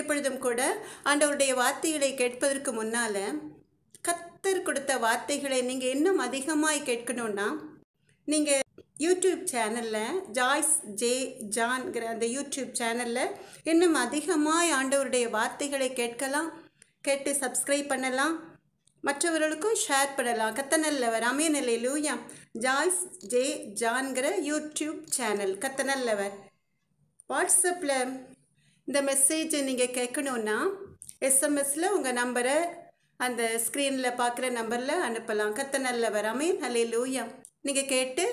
இப்பொழுதும் கூட ஆண்டவருடைய வார்த்தைகளை கேட்பதற்கு முன்னால் கத்தர் கொடுத்த வார்த்தைகளை நீங்கள் இன்னும் அதிகமாக கேட்கணுன்னா நீங்கள் யூடியூப் சேனலில் ஜாய்ஸ் ஜே ஜான்கிற அந்த யூடியூப் சேனலில் இன்னும் அதிகமாக ஆண்டவருடைய வார்த்தைகளை கேட்கலாம் கேட்டு சப்ஸ்கிரைப் பண்ணலாம் மற்றவர்களுக்கும் ஷேர் பண்ணலாம் கத்தநல்ல ரமே நிலையிலூயா ஜாய்ஸ் ஜே ஜான்கிற யூடியூப் சேனல் கத்தநல்லவர் வாட்ஸ்அப்பில் இந்த மெசேஜை நீங்கள் கேட்கணுன்னா எஸ்எம்எஸில் உங்கள் நம்பரை அந்த ஸ்க்ரீனில் பார்க்குற நம்பரில் அனுப்பலாம் கத்த நல்ல வராமே நல்ல லூயம் நீங்கள் கேட்டு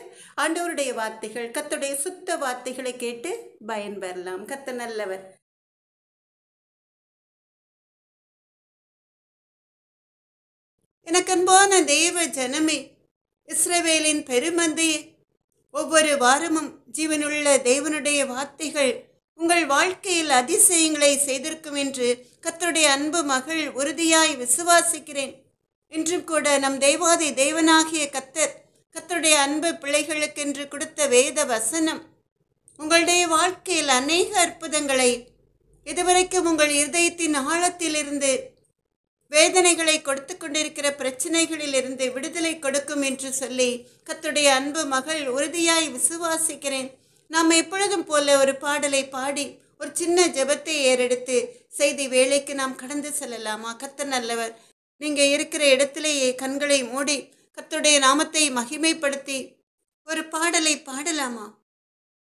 ஆண்டவருடைய வார்த்தைகள் கத்துடைய சுத்த வார்த்தைகளை கேட்டு பயன்பெறலாம் கத்த நல்லவர் அன்பான தேவ ஜனமே இஸ்ரவேலின் பெருமந்தையே ஒவ்வொரு வாரமும் ஜீவனுள்ள தேவனுடைய வார்த்தைகள் உங்கள் வாழ்க்கையில் அதிசயங்களை செய்திருக்கும் என்று கத்தருடைய அன்பு மகள் உறுதியாய் விசுவாசிக்கிறேன் இன்றும் கூட நம் தெய்வாதி தெய்வனாகிய கத்தர் கத்தருடைய அன்பு பிள்ளைகளுக்கென்று கொடுத்த வேத வசனம் உங்களுடைய வாழ்க்கையில் அநேக அற்புதங்களை இதுவரைக்கும் உங்கள் இருதயத்தின் ஆழத்திலிருந்து வேதனைகளை கொடுத்து கொண்டிருக்கிற பிரச்சனைகளிலிருந்து விடுதலை கொடுக்கும் என்று சொல்லி கத்துடைய அன்பு மகள் உறுதியாய் விசுவாசிக்கிறேன் நாம் எப்பொழுதும் போல ஒரு பாடலை பாடி ஒரு சின்ன ஜெபத்தை ஏறெடுத்து செய்தி வேலைக்கு நாம் கடந்து செல்லலாமா கத்த நல்லவர் நீங்கள் இருக்கிற இடத்திலேயே கண்களை மூடி கத்துடைய நாமத்தை மகிமைப்படுத்தி ஒரு பாடலை பாடலாமா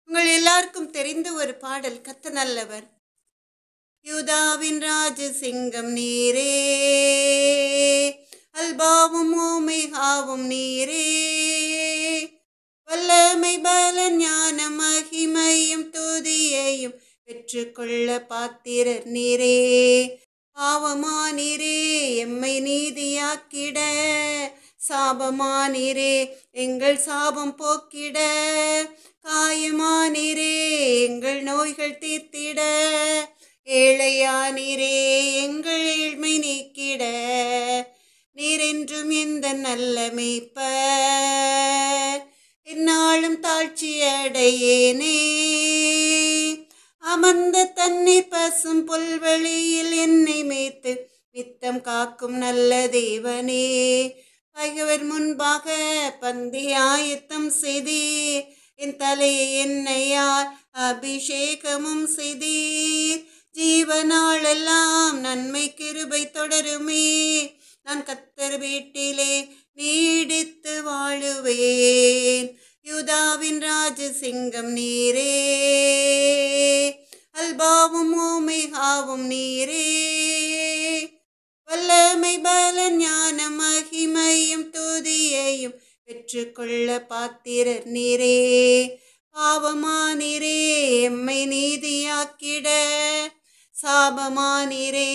உங்கள் எல்லாருக்கும் தெரிந்த ஒரு பாடல் கத்த நல்லவர் யுதாவின் ராஜ சிங்கம் நீரே அல்பாவும் ஓமேகாவும் நீரே வல்லமை பல ஞான மகிமையும் துதியையும் பெற்றுக்கொள்ள பாத்திரர் நீரே பாவமானிரே எம்மை நீதியாக்கிட சாபமானிரே எங்கள் சாபம் போக்கிட காயமானிரே எங்கள் நோய்கள் தீர்த்திட ஏழையானிரே எங்கள் ஏழ்மை நீக்கிட நீரென்றும் இந்த நல்ல மீப்ப தாழ்ச்சி அடையேனே அமர்ந்த தண்ணீர் பசும் புல்வெளியில் என்னை மேய்த்து நித்தம் காக்கும் நல்ல தேவனே பகவர் முன்பாக பந்தி ஆயத்தம் செய்தீர் என் தலையை என்னையார் அபிஷேகமும் செய்தீர் ஜீவனாளெல்லாம் நன்மை கிருபை தொடருமே நான் கத்தர் வீட்டிலே நீடித்து வாழுவே யசோதாவின் ராஜசிங்கம் நீரே அல்பாவும் ஓமைகாவும் நீரே வல்லமை பல ஞான மகிமையும் துதியையும் பெற்றுக்கொள்ள பாத்திரர் நீரே பாவமானிரே எம்மை நீதியாக்கிட சாபமானிரே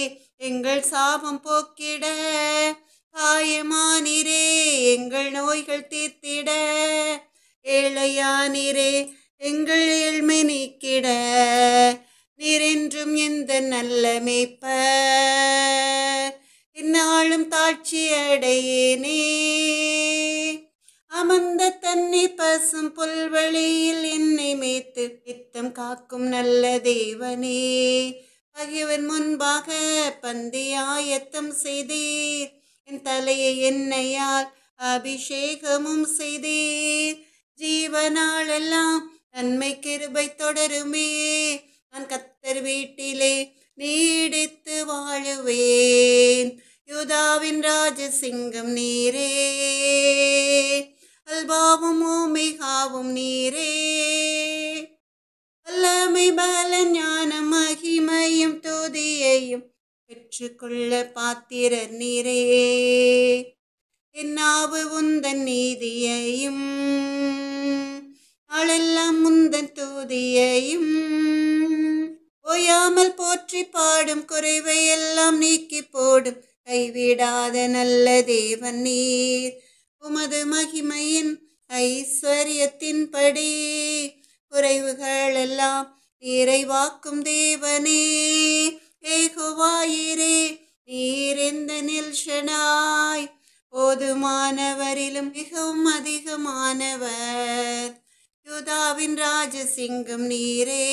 எங்கள் சாபம் போக்கிட காயமானிரே எங்கள் நோய்கள் தீர்த்திட ஏழையானிரே எங்கள் ஏழ்மை நீக்கிட நிறென்றும் எந்த நல்ல மேய்ப்ப இந்நாளும் தாட்சி அடையேனே அமர்ந்த தன்னை பசும் புல்வழியில் என்னை மேய்த்து பித்தம் காக்கும் நல்ல தேவனே பகைவன் முன்பாக பந்தியாயத்தம் செய்தீர் என் தலையை என்னையால் அபிஷேகமும் செய்தீர் ஜீவனாளெல்லாம் நன்மை கிருபை தொடருமே நான் கத்தர் வீட்டிலே நீடித்து வாழுவேன் யுதாவின் ராஜசிங்கம் நீரே அல்பாவும் ஓமிகாவும் நீரே வல்லமை பல ஞான மகிமையும் துதியையும் பெற்றுக்கொள்ள பாத்திர நீரே என்னாவு உந்தன் நீதியையும் நாளெல்லாம் முந்தன் தூதியையும் ஓயாமல் போற்றி பாடும் குறைவை எல்லாம் நீக்கி போடும் கைவிடாத நல்ல தேவன் நீர் உமது மகிமையின் ஐஸ்வர்யத்தின் படி குறைவுகள் எல்லாம் நிறைவாக்கும் தேவனே ஏகுவாயிரே நீர் எந்த நில்ஷனாய் போதுமானவரிலும் மிகவும் அதிகமானவர் யோதாவின் ராஜசிங்கம் நீரே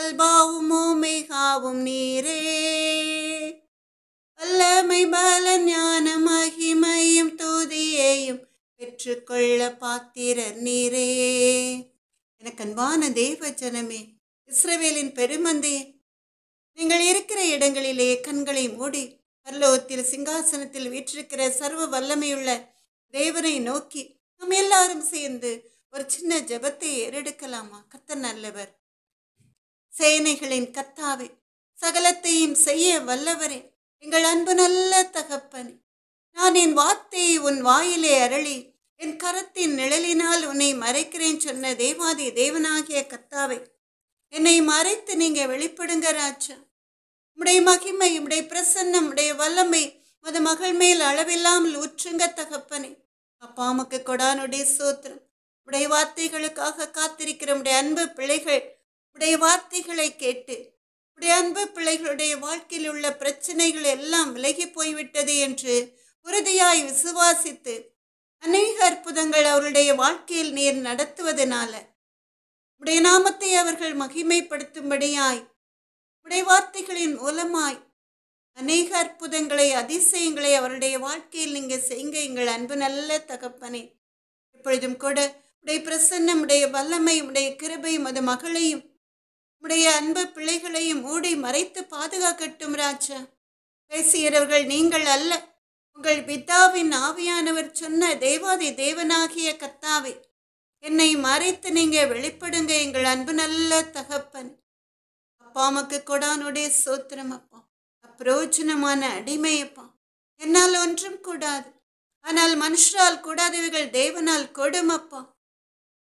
அல்பாவும் ஓமேகாவும் நீரே வல்லமை பல ஞான மகிமையும் தூதியையும் பெற்றுக்கொள்ள பாத்திரர் நீரே எனக்கு அன்பான தேவ ஜனமே இஸ்ரவேலின் பெருமந்தே நீங்கள் இருக்கிற இடங்களிலே கண்களை மூடி பரலோகத்தில் சிங்காசனத்தில் வீற்றிருக்கிற சர்வ வல்லமையுள்ள தேவனை நோக்கி நாம் எல்லாரும் சேர்ந்து ஒரு சின்ன ஜபத்தை ஏறெடுக்கலாமா கத்த நல்லவர் சேனைகளின் கத்தாவே சகலத்தையும் செய்ய வல்லவரே எங்கள் அன்பு நல்ல தகப்பனே நான் என் வார்த்தையை உன் வாயிலே அருளி என் கரத்தின் நிழலினால் உன்னை மறைக்கிறேன் சொன்ன தேவாதி தேவனாகிய கத்தாவை என்னை மறைத்து நீங்க வெளிப்படுங்க ராஜா உடைய மகிமை உடைய பிரசன்னம் உடைய வல்லமை மத மகள் மேல் அளவில்லாமல் ஊற்றுங்க தகப்பனே அப்பா உமக்கு கொடானுடைய சோத்திரம் உடைய வார்த்தைகளுக்காக காத்திருக்கிற உடைய அன்பு பிள்ளைகள் உடைய வார்த்தைகளை கேட்டு உடைய அன்பு பிள்ளைகளுடைய வாழ்க்கையில் உள்ள பிரச்சனைகள் எல்லாம் விலகி போய்விட்டது என்று உறுதியாய் விசுவாசித்து அநேக அற்புதங்கள் அவருடைய வாழ்க்கையில் நீர் நடத்துவதனால உடைய நாமத்தை அவர்கள் மகிமைப்படுத்தும்படியாய் உடைய வார்த்தைகளின் மூலமாய் அநேக அற்புதங்களை அதிசயங்களை அவருடைய வாழ்க்கையில் நீங்கள் செய்யுங்க எங்கள் அன்பு நல்ல தகப்பனே எப்பொழுதும் கூட உடைய பிரசன்னம் உடைய வல்லமை உடைய கிருபை மது மகளையும் உடைய அன்பு பிள்ளைகளையும் மூடி மறைத்து பாதுகாக்கட்டும் ராஜா பேசுகிறவர்கள் நீங்கள் அல்ல உங்கள் பித்தாவின் ஆவியானவர் சொன்ன தேவாதி தேவனாகிய கத்தாவை என்னை மறைத்து நீங்கள் வெளிப்படுங்க எங்கள் அன்பு நல்ல தகப்பன் அப்பாமுக்கு கொடானுடைய சோத்திரம் அப்பா அப்பிரோஜனமான அடிமையப்பா என்னால் ஒன்றும் கூடாது ஆனால் மனுஷரால் கூடாதவைகள் தேவனால் கொடுமப்பா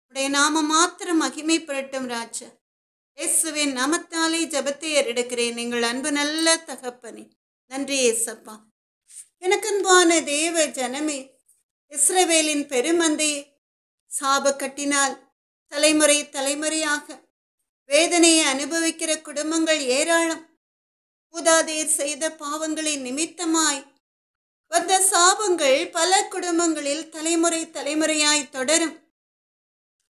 உடைய நாம மாத்திரம் மகிமைப்படட்டும் ராஜா இயேசுவின் நாமத்தாலே ஜபத்தை எடுக்கிறேன் நீங்கள் அன்பு நல்ல தகப்பனே நன்றி ஏசப்பா எனக்கன்பான தேவ ஜனமே இஸ்ரவேலின் பெருமந்தையே சாப கட்டினால் தலைமுறை தலைமுறையாக வேதனையை அனுபவிக்கிற குடும்பங்கள் ஏராளம் மூதாதையர் செய்த பாவங்களின் நிமித்தமாய் வந்த சாபங்கள் பல குடும்பங்களில் தலைமுறை தலைமுறையாய் தொடரும்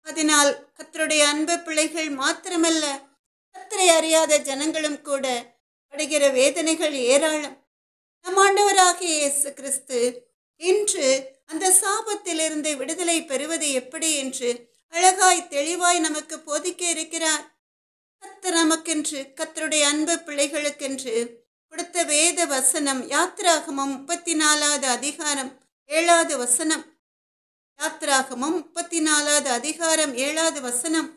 அதனால் கத்தருடைய அன்பு பிள்ளைகள் மாத்திரமல்ல கத்தரை அறியாத ஜனங்களும் கூட படுகிற வேதனைகள் ஏராளம் நம் ஆண்டவராகிய இயேசு கிறிஸ்து இன்று அந்த சாபத்திலிருந்து விடுதலை பெறுவது எப்படி என்று அழகாய் தெளிவாய் நமக்கு போதிக்க இருக்கிறார் கத்து நமக்கென்று கத்தருடைய அன்பு பிள்ளைகளுக்கென்று கொடுத்த வேத வசனம் யாத்திராகமும் முப்பத்தி நாலாவது அதிகாரம் ஏழாவது வசனம் யாத்திராகமும் முப்பத்தி நாலாவது அதிகாரம் ஏழாவது வசனம்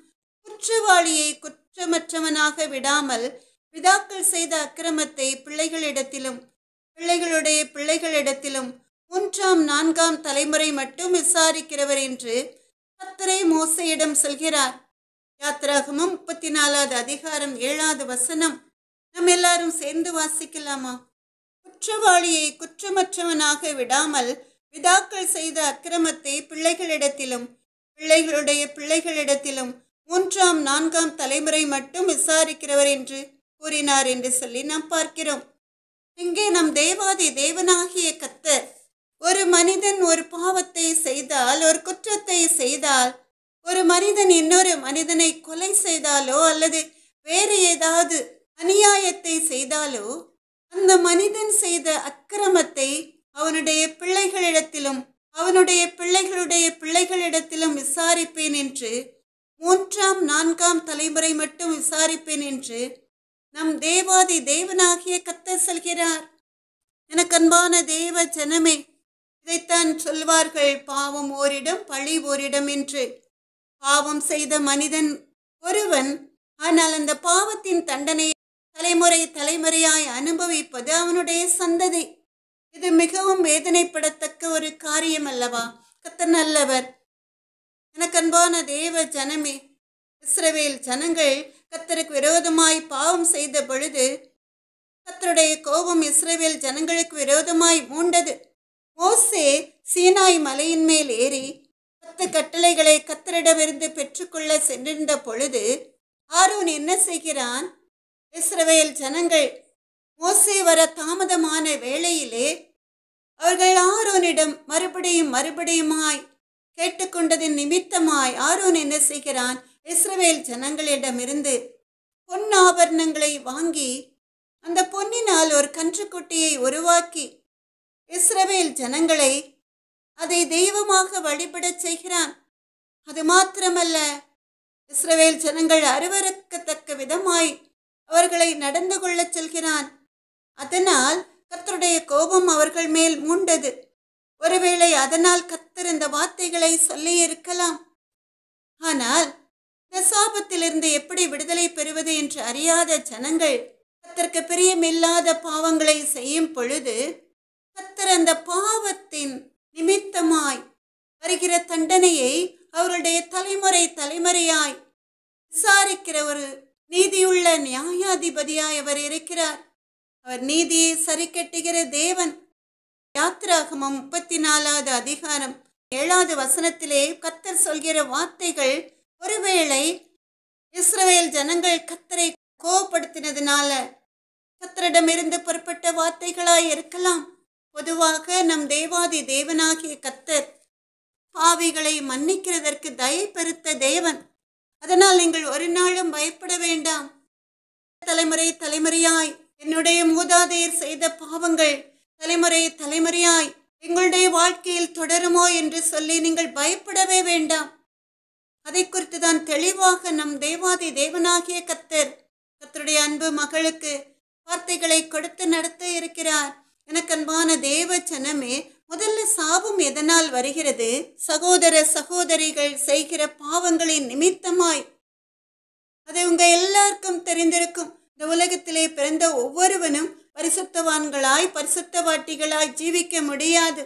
குற்றவாளியை குற்றமற்றவனாக விடாமல் பிதாக்கள் செய்த அக்கிரமத்தை பிள்ளைகளிடத்திலும் பிள்ளைகளுடைய பிள்ளைகளிடத்திலும் மூன்றாம் நான்காம் தலைமுறை மட்டும் விசாரிக்கிறவர் என்று கத்தரை மோசையிடம் சொல்கிறார் யாத்ராகமும் முப்பத்தி நாலாவது அதிகாரம் ஏழாவது வசனம் நம் எல்லாரும் சேர்ந்து வாசிக்கலாமா குற்றவாளியை குற்றமற்றவனாக விடாமல் பிதாக்கள் செய்த அக்கிரமத்தை பிள்ளைகளிடத்திலும் பிள்ளைகளுடைய பிள்ளைகளிடத்திலும் மூன்றாம் நான்காம் தலைமுறை மட்டும் விசாரிக்கிறவர் என்று கூறினார் என்று சொல்லி நாம் பார்க்கிறோம் இங்கே நம் தேவாதி தேவனாகிய கத்தர் ஒரு மனிதன் ஒரு பாவத்தை செய்தால் ஒரு குற்றத்தை செய்தால் ஒரு மனிதன் இன்னொரு மனிதனை கொலை செய்தாலோ அல்லது வேறு ஏதாவது அநியாயத்தை செய்தாலோ அந்த மனிதன் செய்த அக்கிரமத்தை அவனுடைய பிள்ளைகளிடத்திலும் அவனுடைய பிள்ளைகளுடைய பிள்ளைகளிடத்திலும் விசாரிப்பேன் என்று மூன்றாம் நான்காம் தலைமுறை மட்டும் விசாரிப்பேன் என்று நம் தேவாதி தேவனாகிய கத்த செல்கிறார் எனக்கு அன்பான தேவ ஜனமே இதைத்தான் சொல்வார்கள் பாவம் ஓரிடம் பழி ஓரிடம் என்று பாவம் செய்த மனிதன் ஒருவன் ஆனால் அந்த பாவத்தின் தண்டனை தலைமுறை தலைமுறையாய் அனுபவிப்பது அவனுடைய சந்ததி இது மிகவும் வேதனைப்படத்தக்க ஒரு காரியம் அல்லவா கத்த நல்லவர் எனக்கு அன்பான தேவ ஜனமே இஸ்ரவேல் ஜனங்கள் கத்தருக்கு விரோதமாய் பாவம் செய்த பொழுது கத்தருடைய கோபம் இஸ்ரேவேல் ஜனங்களுக்கு விரோதமாய் மூண்டது மோசே சீனாய் மலையின் மேல் ஏறி பத்து கட்டளைகளை கத்தரிடமிருந்து பெற்றுக்கொள்ள சென்றிருந்த பொழுது ஆரோன் என்ன செய்கிறான் இஸ்ரவேல் ஜனங்கள் மோசே வர தாமதமான வேளையிலே அவர்கள் ஆரோனிடம் மறுபடியும் மறுபடியுமாய் கேட்டுக்கொண்டதின் நிமித்தமாய் ஆரோன் என்ன செய்கிறான் இஸ்ரவேல் ஜனங்களிடமிருந்து பொன் ஆபரணங்களை வாங்கி அந்த பொன்னினால் ஒரு கன்றுக்குட்டியை உருவாக்கி இஸ்ரவேல் ஜனங்களை அதை தெய்வமாக வழிபடச் செய்கிறான் அது மாத்திரமல்ல இஸ்ரவேல் ஜனங்கள் அருவறுக்கத்தக்க விதமாய் அவர்களை நடந்து கொள்ளச் செல்கிறான் அதனால் கத்தருடைய கோபம் அவர்கள் மேல் மூண்டது ஒருவேளை அதனால் கத்தர் இந்த வார்த்தைகளை சொல்லி இருக்கலாம் ஆனால் தசாபத்திலிருந்து எப்படி விடுதலை பெறுவது என்று அறியாத ஜனங்கள் கத்தருக்கு பிரியமில்லாத பாவங்களை செய்யும் பொழுது கத்தர் அந்த பாவத்தின் நிமித்தமாய் வருகிற தண்டனையை அவருடைய தலைமுறை தலைமுறையாய் விசாரிக்கிற ஒரு நீதியுள்ள நியாயாதிபதியாய் அவர் இருக்கிறார் அவர் நீதியை சரி கட்டுகிற தேவன் யாத்ராகமம் முப்பத்தி நாலாவது அதிகாரம் ஏழாவது வசனத்திலே கத்தர் சொல்கிற வார்த்தைகள் ஒருவேளை இஸ்ரவேல் ஜனங்கள் கத்தரை கோபப்படுத்தினதுனால கத்தரிடமிருந்து புறப்பட்ட வார்த்தைகளாய் இருக்கலாம் பொதுவாக நம் தேவாதி தேவனாகிய கத்தர் பாவிகளை மன்னிக்கிறதற்கு தயை பெருத்த தேவன் அதனால் நீங்கள் ஒரு நாளும் பயப்பட வேண்டாம் தலைமுறை தலைமுறையாய் என்னுடைய மூதாதையர் செய்த பாவங்கள் தலைமுறை தலைமுறையாய் எங்களுடைய வாழ்க்கையில் தொடருமோ என்று சொல்லி நீங்கள் பயப்படவே வேண்டாம் அதை குறித்து தான் தெளிவாக நம் தேவாதி தேவனாகிய கத்தர் கத்தருடைய அன்பு மகளுக்கு வார்த்தைகளை கொடுத்து நடத்த இருக்கிறார் எனக்கன்பான தேவ ஜனமே முதல்ல சாபம் எதனால் வருகிறது சகோதர சகோதரிகள் செய்கிற பாவங்களின் நிமித்தமாய் அது உங்க எல்லாருக்கும் தெரிந்திருக்கும் இந்த உலகத்திலே பிறந்த ஒவ்வொருவனும் பரிசுத்தவான்களாய் பரிசுத்தவாட்டிகளாய் ஜீவிக்க முடியாது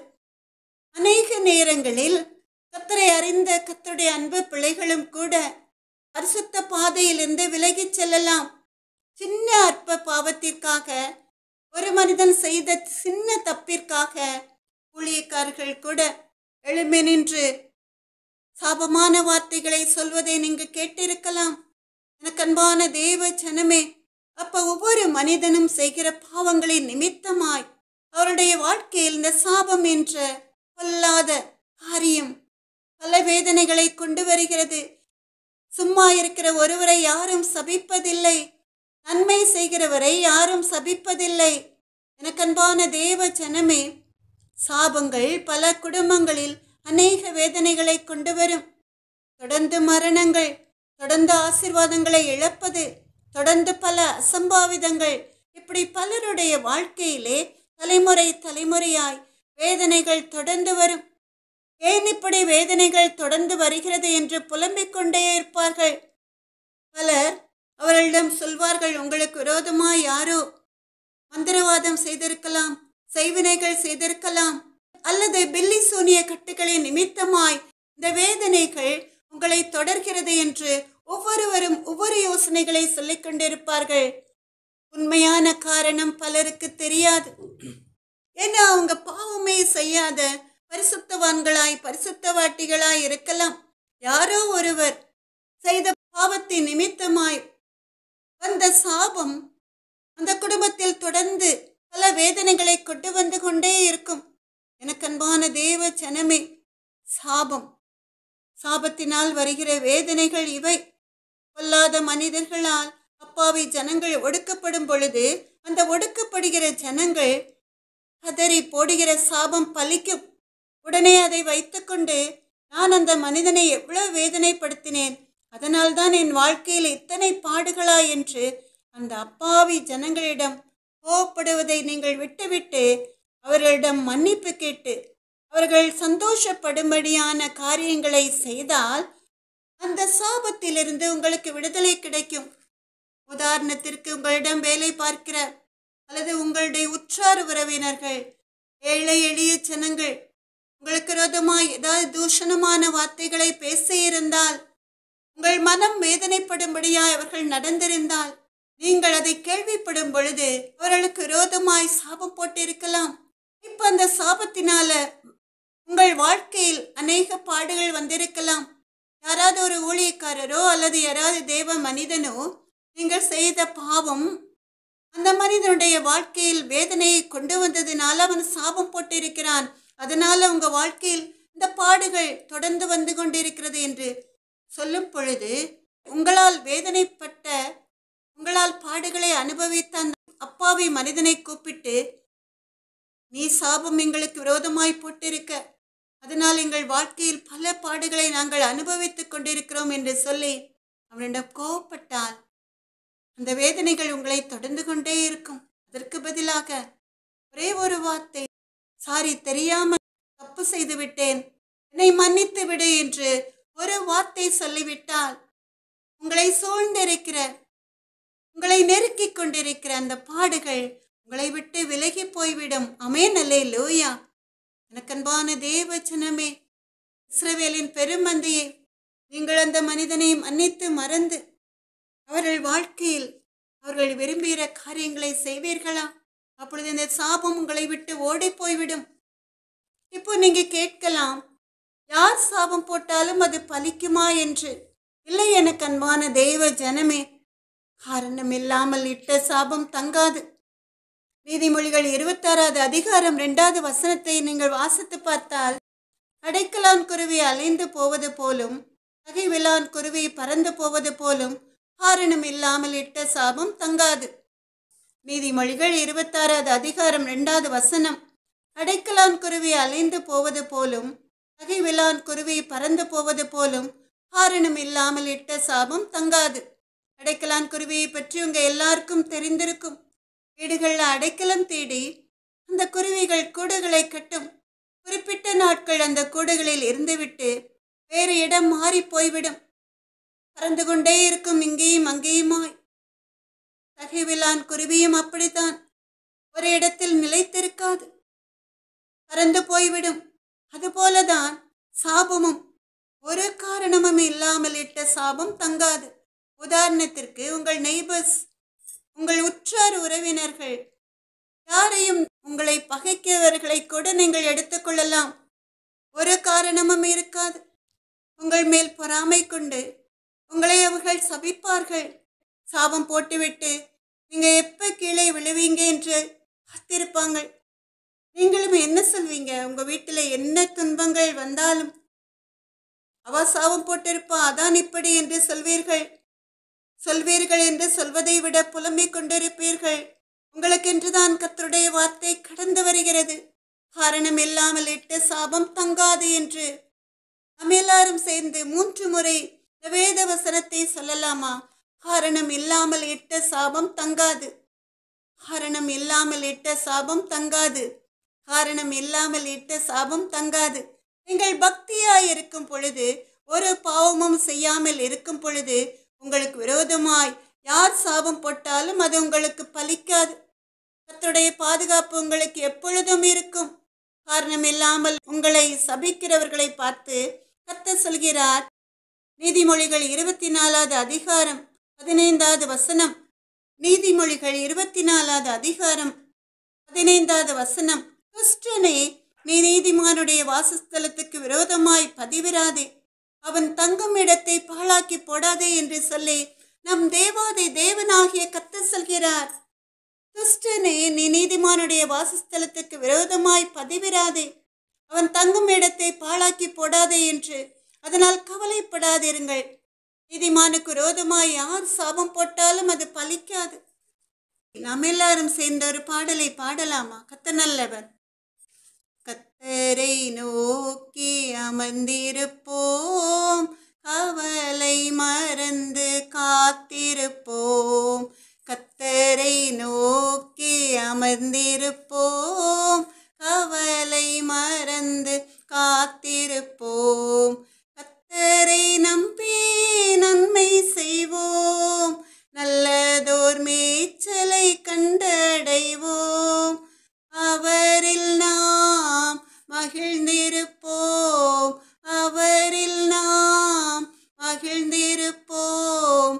அநேக நேரங்களில் கத்தரை அறிந்த கத்தருடைய அன்பு பிள்ளைகளும் கூட பரிசுத்த பாதையிலிருந்து விலகிச் செல்லலாம் சின்ன அற்ப பாவத்திற்காக ஒரு மனிதன் செய்த சின்ன தப்பிற்காக ஊழியக்காரர்கள் கூட எழுமை நின்று சாபமான வார்த்தைகளை சொல்வதை நீங்க கேட்டிருக்கலாம் எனக்கு அன்பான தேவ ஜனமே அப்ப ஒவ்வொரு மனிதனும் செய்கிற பாவங்களை நிமித்தமாய் அவருடைய வாழ்க்கையில் இந்த சாபம் என்ற கொல்லாத காரியம் பல வேதனைகளை கொண்டு வருகிறது சும்மா இருக்கிற ஒருவரை யாரும் சபிப்பதில்லை நன்மை செய்கிறவரை யாரும் சபிப்பதில்லை எனக்கன்பான தேவ ஜனமே சாபங்கள் பல குடும்பங்களில் அநேக வேதனைகளை கொண்டு வரும் தொடர்ந்து மரணங்கள் தொடர்ந்து ஆசிர்வாதங்களை இழப்பது தொடர்ந்து பல அசம்பாவிதங்கள் இப்படி பலருடைய வாழ்க்கையிலே தலைமுறை தலைமுறையாய் வேதனைகள் தொடர்ந்து வரும் ஏன் இப்படி வேதனைகள் தொடர்ந்து வருகிறது என்று புலம்பிக் கொண்டே இருப்பார்கள் பலர் உங்களிடம் சொல்வார்கள் உங்களுக்கு விரோதமா யாரோ மந்திரவாதம் செய்திருக்கலாம் செய்வினைகள் செய்திருக்கலாம் அல்லது பில்லி சூனிய கட்டுகளின் நிமித்தமாய் இந்த வேதனைகள் உங்களை தொடர்கிறது என்று ஒவ்வொருவரும் ஒவ்வொரு யோசனைகளை சொல்லிக் கொண்டிருப்பார்கள் உண்மையான காரணம் பலருக்கு தெரியாது ஏன்னா அவங்க பாவமே செய்யாத பரிசுத்தவான்களாய் பரிசுத்தவாட்டிகளாய் இருக்கலாம் யாரோ ஒருவர் செய்த பாவத்தின் நிமித்தமாய் அந்த சாபம் அந்த குடும்பத்தில் தொடர்ந்து பல வேதனைகளை கொண்டு வந்து கொண்டே இருக்கும் எனக்கு அன்பான தேவ ஜனமே சாபம் சாபத்தினால் வருகிற வேதனைகள் இவை கொல்லாத மனிதர்களால் அப்பாவி ஜனங்கள் ஒடுக்கப்படும் பொழுது அந்த ஒடுக்கப்படுகிற ஜனங்கள் கதறி போடுகிற சாபம் பலிக்கும் உடனே அதை வைத்துக்கொண்டு நான் அந்த மனிதனை எவ்வளவு வேதனைப்படுத்தினேன் அதனால்தான் என் வாழ்க்கையில் இத்தனை பாடுகளா என்று அந்த அப்பாவி ஜனங்களிடம் கோவப்படுவதை நீங்கள் விட்டுவிட்டு அவர்களிடம் மன்னிப்பு கேட்டு அவர்கள் சந்தோஷப்படும்படியான காரியங்களை செய்தால் அந்த சாபத்திலிருந்து உங்களுக்கு விடுதலை கிடைக்கும் உதாரணத்திற்கு உங்களிடம் வேலை பார்க்கிற அல்லது உங்களுடைய உற்றார் உறவினர்கள் ஏழை எளிய ஜனங்கள் உங்களுக்கு ரோதமாய் ஏதாவது தூஷணமான வார்த்தைகளை இருந்தால் உங்கள் மனம் வேதனைப்படும்படியாய் அவர்கள் நடந்திருந்தால் நீங்கள் அதை கேள்விப்படும் பொழுது அவர்களுக்கு ரோதமாய் சாபம் போட்டிருக்கலாம் இப்ப அந்த சாபத்தினால உங்கள் வாழ்க்கையில் அநேக பாடுகள் வந்திருக்கலாம் யாராவது ஒரு ஊழியக்காரரோ அல்லது யாராவது தேவ மனிதனோ நீங்கள் செய்த பாவம் அந்த மனிதனுடைய வாழ்க்கையில் வேதனையை கொண்டு வந்ததுனால அவன் சாபம் போட்டிருக்கிறான் அதனால உங்க வாழ்க்கையில் இந்த பாடுகள் தொடர்ந்து வந்து கொண்டிருக்கிறது என்று சொல்லும் பொழுது உங்களால் வேதனைப்பட்ட உங்களால் பாடுகளை அனுபவித்த அந்த அப்பாவி மனிதனை கூப்பிட்டு நீ சாபம் எங்களுக்கு விரோதமாய் போட்டிருக்க அதனால் எங்கள் வாழ்க்கையில் பல பாடுகளை நாங்கள் அனுபவித்துக் கொண்டிருக்கிறோம் என்று சொல்லி அவனிடம் கோவப்பட்டால் அந்த வேதனைகள் உங்களை தொடர்ந்து கொண்டே இருக்கும் அதற்கு பதிலாக ஒரே ஒரு வார்த்தை சாரி தெரியாமல் தப்பு செய்து விட்டேன் என்னை மன்னித்து விடு என்று ஒரு வார்த்தை சொல்லிவிட்டால் உங்களை சூழ்ந்திருக்கிற உங்களை நெருக்கி கொண்டிருக்கிற அந்த பாடுகள் உங்களை விட்டு விலகி போய்விடும் அமே நல்லே லோயா எனக்கன்பான தேவச்சனமே இஸ்ரவேலின் பெருமந்தையே நீங்கள் அந்த மனிதனை மன்னித்து மறந்து அவர்கள் வாழ்க்கையில் அவர்கள் விரும்புகிற காரியங்களை செய்வீர்களா அப்பொழுது இந்த சாபம் உங்களை விட்டு ஓடி போய்விடும் இப்போ நீங்க கேட்கலாம் யார் சாபம் போட்டாலும் அது பலிக்குமா என்று இல்லை எனக்கு அன்பான தெய்வ ஜனமே காரணம் இல்லாமல் இட்ட சாபம் தங்காது நீதிமொழிகள் இருபத்தாறாவது அதிகாரம் ரெண்டாவது வசனத்தை நீங்கள் வாசித்து பார்த்தால் அடைக்கலான் குருவி அலைந்து போவது போலும் அகைவிலான் குருவி பறந்து போவது போலும் காரணம் இல்லாமல் இட்ட சாபம் தங்காது நீதிமொழிகள் இருபத்தாறாவது அதிகாரம் ரெண்டாவது வசனம் அடைக்கலான் குருவி அலைந்து போவது போலும் நகை விழான் குருவி பறந்து போவது போலும் காரணம் இல்லாமல் இட்ட சாபம் தங்காது அடைக்கலான் குருவியை பற்றி உங்க எல்லாருக்கும் தெரிந்திருக்கும் வீடுகளில் அடைக்கலம் தேடி அந்த குருவிகள் கூடுகளை கட்டும் குறிப்பிட்ட நாட்கள் அந்த கூடுகளில் இருந்துவிட்டு வேறு இடம் மாறி போய்விடும் பறந்து கொண்டே இருக்கும் இங்கேயும் அங்கேயுமாய் தகைவிலான் குருவியும் அப்படித்தான் ஒரு இடத்தில் நிலைத்திருக்காது பறந்து போய்விடும் அதுபோலதான் சாபமும் ஒரு காரணமும் இல்லாமல் இட்ட சாபம் தங்காது உதாரணத்திற்கு உங்கள் நெய்பர்ஸ் உங்கள் உற்றார் உறவினர்கள் யாரையும் உங்களை பகைக்கிறவர்களை கூட நீங்கள் எடுத்துக்கொள்ளலாம் ஒரு காரணமும் இருக்காது உங்கள் மேல் பொறாமை கொண்டு உங்களை அவர்கள் சபிப்பார்கள் சாபம் போட்டுவிட்டு நீங்கள் எப்போ கீழே விழுவீங்க என்று காத்திருப்பாங்கள் நீங்களும் என்ன சொல்வீங்க உங்கள் வீட்டில் என்ன துன்பங்கள் வந்தாலும் அவ சாபம் போட்டிருப்பா அதான் இப்படி என்று சொல்வீர்கள் சொல்வீர்கள் என்று சொல்வதை விட புலமை கொண்டிருப்பீர்கள் உங்களுக்கென்றுதான் கத்தருடைய வார்த்தை கடந்து வருகிறது காரணம் இல்லாமல் இட்டு சாபம் தங்காது என்று நாம் எல்லாரும் சேர்ந்து மூன்று முறை வேத வசனத்தை சொல்லலாமா காரணம் இல்லாமல் இட்ட சாபம் தங்காது காரணம் இல்லாமல் இட்ட சாபம் தங்காது காரணம் இல்லாமல் இட்ட சாபம் தங்காது நீங்கள் பக்தியாய் இருக்கும் பொழுது ஒரு பாவமும் செய்யாமல் இருக்கும் பொழுது உங்களுக்கு விரோதமாய் யார் சாபம் போட்டாலும் அது உங்களுக்கு பலிக்காது அத்துடைய பாதுகாப்பு உங்களுக்கு எப்பொழுதும் இருக்கும் காரணம் இல்லாமல் உங்களை சபிக்கிறவர்களை பார்த்து கத்த சொல்கிறார் நீதிமொழிகள் இருபத்தி நாலாவது அதிகாரம் பதினைந்தாவது வசனம் நீதிமொழிகள் இருபத்தி நாலாவது அதிகாரம் பதினைந்தாவது வசனம் துஷ்டனே நீ நீதிமானுடைய வாசஸ்தலத்துக்கு விரோதமாய் பதிவிராதே அவன் தங்கும் இடத்தை பாழாக்கி போடாதே என்று சொல்லி நம் தேவாதை தேவனாகிய கத்த சொல்கிறார் துஷ்டனே நீ நீதிமானுடைய வாசஸ்தலத்துக்கு விரோதமாய் பதிவிராதே அவன் தங்கும் இடத்தை பாழாக்கி போடாதே என்று அதனால் கவலைப்படாதிருங்கள் நீதிமானுக்கு விரோதமாய் யார் சாபம் போட்டாலும் அது பலிக்காது நாம் எல்லாரும் சேர்ந்த ஒரு பாடலை பாடலாமா கத்த நல்லவன் கத்தரை நோக்கி அமர்ந்திருப்போம் அவளை மறந்து காத்திருப்போம் கத்தரை நோக்கி அமர்ந்திருப்போம் அவளை மறந்து காத்திருப்போம் கத்தரை நம்பி நன்மை செய்வோம் நல்லதோர் மேய்ச்சலை கண்டடைவோம் அவரில் நாம் மகிழ்ந்திருப்போம் அவரில் நாம் மகிழ்ந்திருப்போம்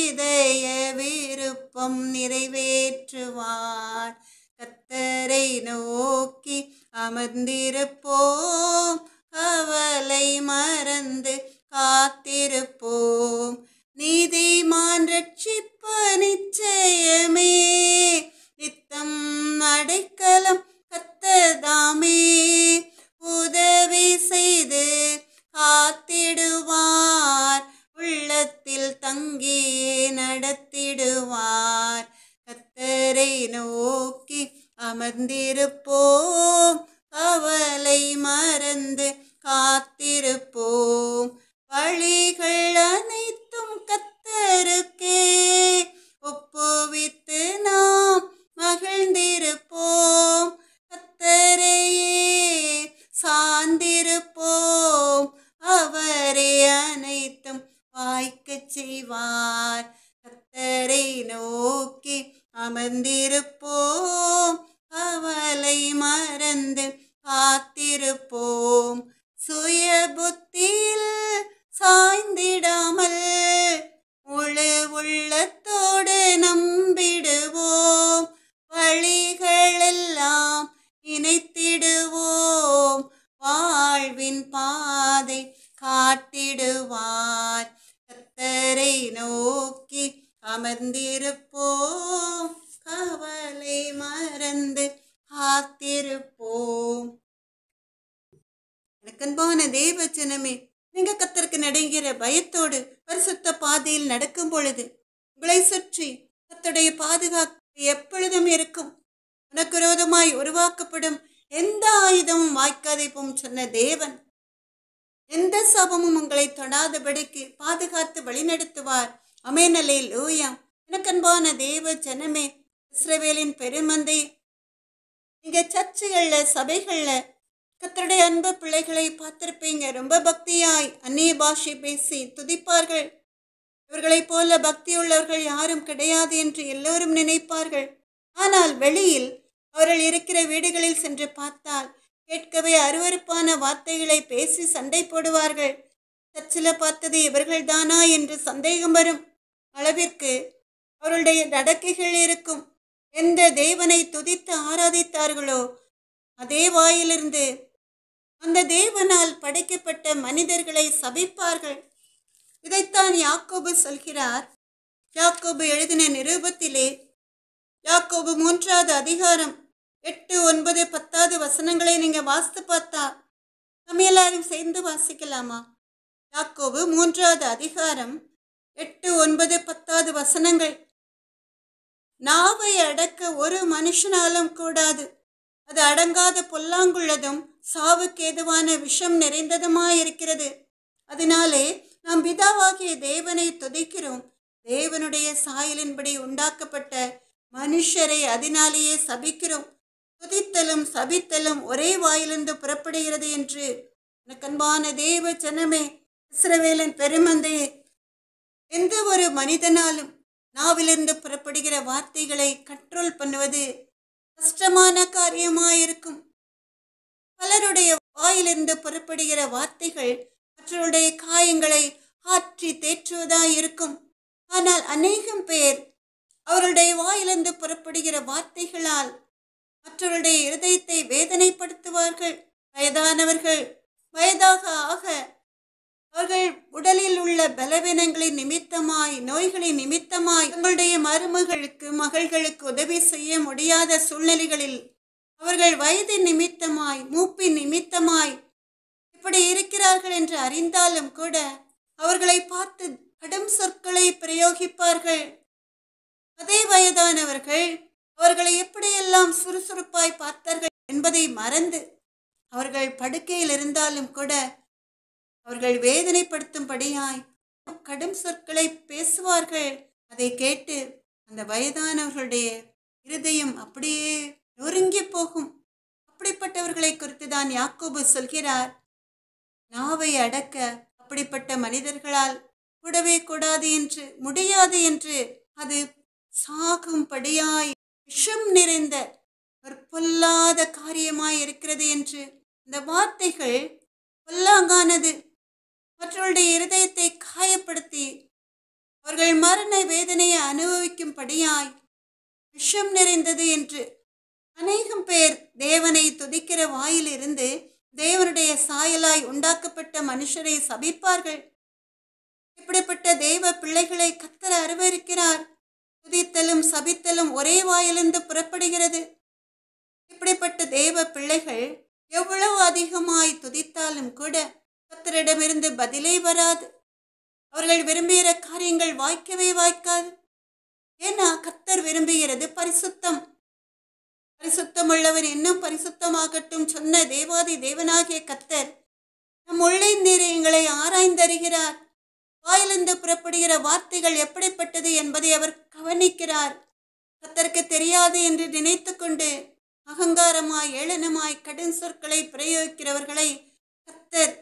இதய விருப்பம் நிறைவேற்றுவார் கத்தரை நோக்கி அமர்ந்திருப்போம் கவலை மறந்து காத்திருப்போம் நீதிமான் ரட்சிப்ப நிச்சயமே நித்தம் அடைக்கலம் கர்த்ததாமே உதவி செய்து காத்திடுவார் உள்ளத்தில் தங்கி நடத்திடுவார் கத்தரை நோக்கி அமர்ந்திருப்போம் கவலை மறந்து காத்திருப்போம் வழிகள் தேவ ஜனமே நீங்க கத்தருக்கு நடுங்கிற பயத்தோடு பரிசுத்த பாதையில் நடக்கும் பொழுது உங்களை சுற்றி கத்துடைய பாதுகாப்பு எப்பொழுதும் இருக்கும் உனக்குரோதமாய் உருவாக்கப்படும் எந்த ஆயுதமும் வாய்க்காதை போம் சொன்ன தேவன் எந்த சாபமும் உங்களை தொடாதபடிக்கு பாதுகாத்து வழிநடத்துவார் அமேனலே லூயா எனக்கன்பான தேவ ஜனமே இஸ்ரேவேலின் பெருமந்தை இங்க சர்ச்சுகள்ல சபைகள்ல கத்தருடைய அன்பு பிள்ளைகளை பார்த்திருப்பீங்க ரொம்ப பக்தியாய் அந்நிய பாஷை பேசி துதிப்பார்கள் இவர்களைப் போல பக்தி உள்ளவர்கள் யாரும் கிடையாது என்று எல்லோரும் நினைப்பார்கள் ஆனால் வெளியில் அவர்கள் இருக்கிற வீடுகளில் சென்று பார்த்தால் கேட்கவே அருவறுப்பான வார்த்தைகளை பேசி சண்டை போடுவார்கள் சச்சில பார்த்தது இவர்கள்தானா என்று சந்தேகம் வரும் அளவிற்கு அவருடைய நடக்கைகள் இருக்கும் எந்த தேவனை துதித்து ஆராதித்தார்களோ அதே வாயிலிருந்து அந்த தேவனால் படைக்கப்பட்ட மனிதர்களை சபிப்பார்கள் இதைத்தான் யாக்கோபு சொல்கிறார் யாக்கோபு எழுதின நிரூபத்திலே யாக்கோபு மூன்றாவது அதிகாரம் எட்டு ஒன்பது பத்தாவது வசனங்களை நீங்கள் வாசித்து பார்த்தா நம்ம எல்லாரும் சேர்ந்து வாசிக்கலாமா யாக்கோபு மூன்றாவது அதிகாரம் எட்டு ஒன்பது பத்தாவது வசனங்கள் நாவை அடக்க ஒரு மனுஷனாலும் கூடாது அது அடங்காத பொல்லாங்குள்ளதும் சாவுக்கேதுவான விஷம் நிறைந்ததுமாயிருக்கிறது அதனாலே நாம் பிதாவாகிய தேவனை துதைக்கிறோம் தேவனுடைய சாயலின்படி உண்டாக்கப்பட்ட மனுஷரை அதனாலேயே சபிக்கிறோம் துதித்தலும் சபித்தலும் ஒரே வாயிலிருந்து புறப்படுகிறது என்று கண்பான தேவ ஜனமே இஸ்ரவேலன் பெருமந்தையே எந்த ஒரு மனிதனாலும் நாவிலிருந்து புறப்படுகிற வார்த்தைகளை கண்ட்ரோல் பண்ணுவது கஷ்டமான காரியமா வாயிலிருந்து புறப்படுகிற வார்த்தைகள் மற்றவருடைய காயங்களை ஆற்றி தேற்றுவதா இருக்கும் ஆனால் அநேகம் பேர் அவருடைய வாயிலிருந்து புறப்படுகிற வார்த்தைகளால் மற்றவருடைய இருதயத்தை வேதனைப்படுத்துவார்கள் வயதானவர்கள் வயதாக ஆக அவர்கள் உடலில் உள்ள பலவீனங்களின் நிமித்தமாய் நோய்களின் நிமித்தமாய் தங்களுடைய மருமகளுக்கு மகள்களுக்கு உதவி செய்ய முடியாத சூழ்நிலைகளில் அவர்கள் வயது நிமித்தமாய் மூப்பின் நிமித்தமாய் இப்படி இருக்கிறார்கள் என்று அறிந்தாலும் கூட அவர்களை பார்த்து கடும் சொற்களை பிரயோகிப்பார்கள் அதே வயதானவர்கள் அவர்களை எப்படியெல்லாம் சுறுசுறுப்பாய் பார்த்தார்கள் என்பதை மறந்து அவர்கள் படுக்கையில் இருந்தாலும் கூட அவர்கள் வேதனைப்படுத்தும்படியாய் கடும் சொற்களை பேசுவார்கள் அதை கேட்டு அந்த வயதானவர்களுடைய இருதயம் அப்படியே நொறுங்கி போகும் அப்படிப்பட்டவர்களை தான் யாக்கோபு சொல்கிறார் நாவை அடக்க அப்படிப்பட்ட மனிதர்களால் கூடவே கூடாது என்று முடியாது என்று அது சாகும்படியாய் விஷம் நிறைந்த பொல்லாத காரியமாய் இருக்கிறது என்று இந்த வார்த்தைகள் பொல்லாங்கானது மற்றவருடைய இருதயத்தை காயப்படுத்தி அவர்கள் மரண வேதனையை அனுபவிக்கும்படியாய் விஷம் நிறைந்தது என்று அநேகம் பேர் தேவனை துதிக்கிற வாயிலிருந்து தேவனுடைய சாயலாய் உண்டாக்கப்பட்ட மனுஷரை சபிப்பார்கள் இப்படிப்பட்ட தெய்வ பிள்ளைகளை கத்தர் அருவருக்கிறார் துதித்தலும் சபித்தலும் ஒரே வாயிலிருந்து புறப்படுகிறது இப்படிப்பட்ட தெய்வ பிள்ளைகள் எவ்வளவு அதிகமாய் துதித்தாலும் கூட கத்தரிடமிருந்து பதிலே வராது அவர்கள் விரும்புகிற காரியங்கள் வாய்க்கவே வாய்க்காது ஏன்னா கத்தர் விரும்புகிறது பரிசுத்தம் பரிசுத்தமுள்ளவர் இன்னும் பரிசுத்தமாகட்டும் சொன்ன தேவாதி தேவனாகிய கத்தர் நம் உள்ளே நீரை எங்களை ஆராய்ந்தருகிறார் வாயிலிருந்து புறப்படுகிற வார்த்தைகள் எப்படிப்பட்டது என்பதை அவர் கவனிக்கிறார் கத்தருக்கு தெரியாது என்று நினைத்து கொண்டு அகங்காரமாய் ஏளனமாய் கடும் சொற்களை பிரயோகிக்கிறவர்களை கத்தர்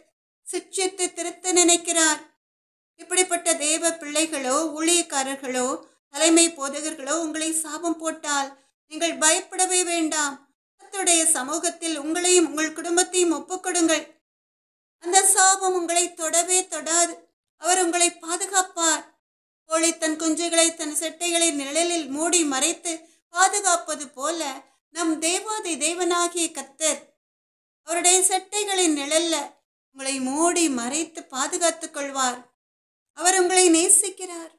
சிச்சித்து திருத்த நினைக்கிறார் இப்படிப்பட்ட தேவ பிள்ளைகளோ ஊழியக்காரர்களோ தலைமை போதகர்களோ உங்களை சாபம் போட்டால் நீங்கள் பயப்படவே வேண்டாம் அத்துடைய சமூகத்தில் உங்களையும் உங்கள் குடும்பத்தையும் ஒப்புக்கொடுங்கள் அந்த சாபம் உங்களை தொடவே தொடாது அவர் உங்களை பாதுகாப்பார் கோழி தன் குஞ்சுகளை தன் செட்டைகளை நிழலில் மூடி மறைத்து பாதுகாப்பது போல நம் தேவாதி தேவனாகிய கத்தர் அவருடைய செட்டைகளை நிழல்ல உங்களை மூடி மறைத்து பாதுகாத்துக் கொள்வார் அவர் உங்களை நேசிக்கிறார்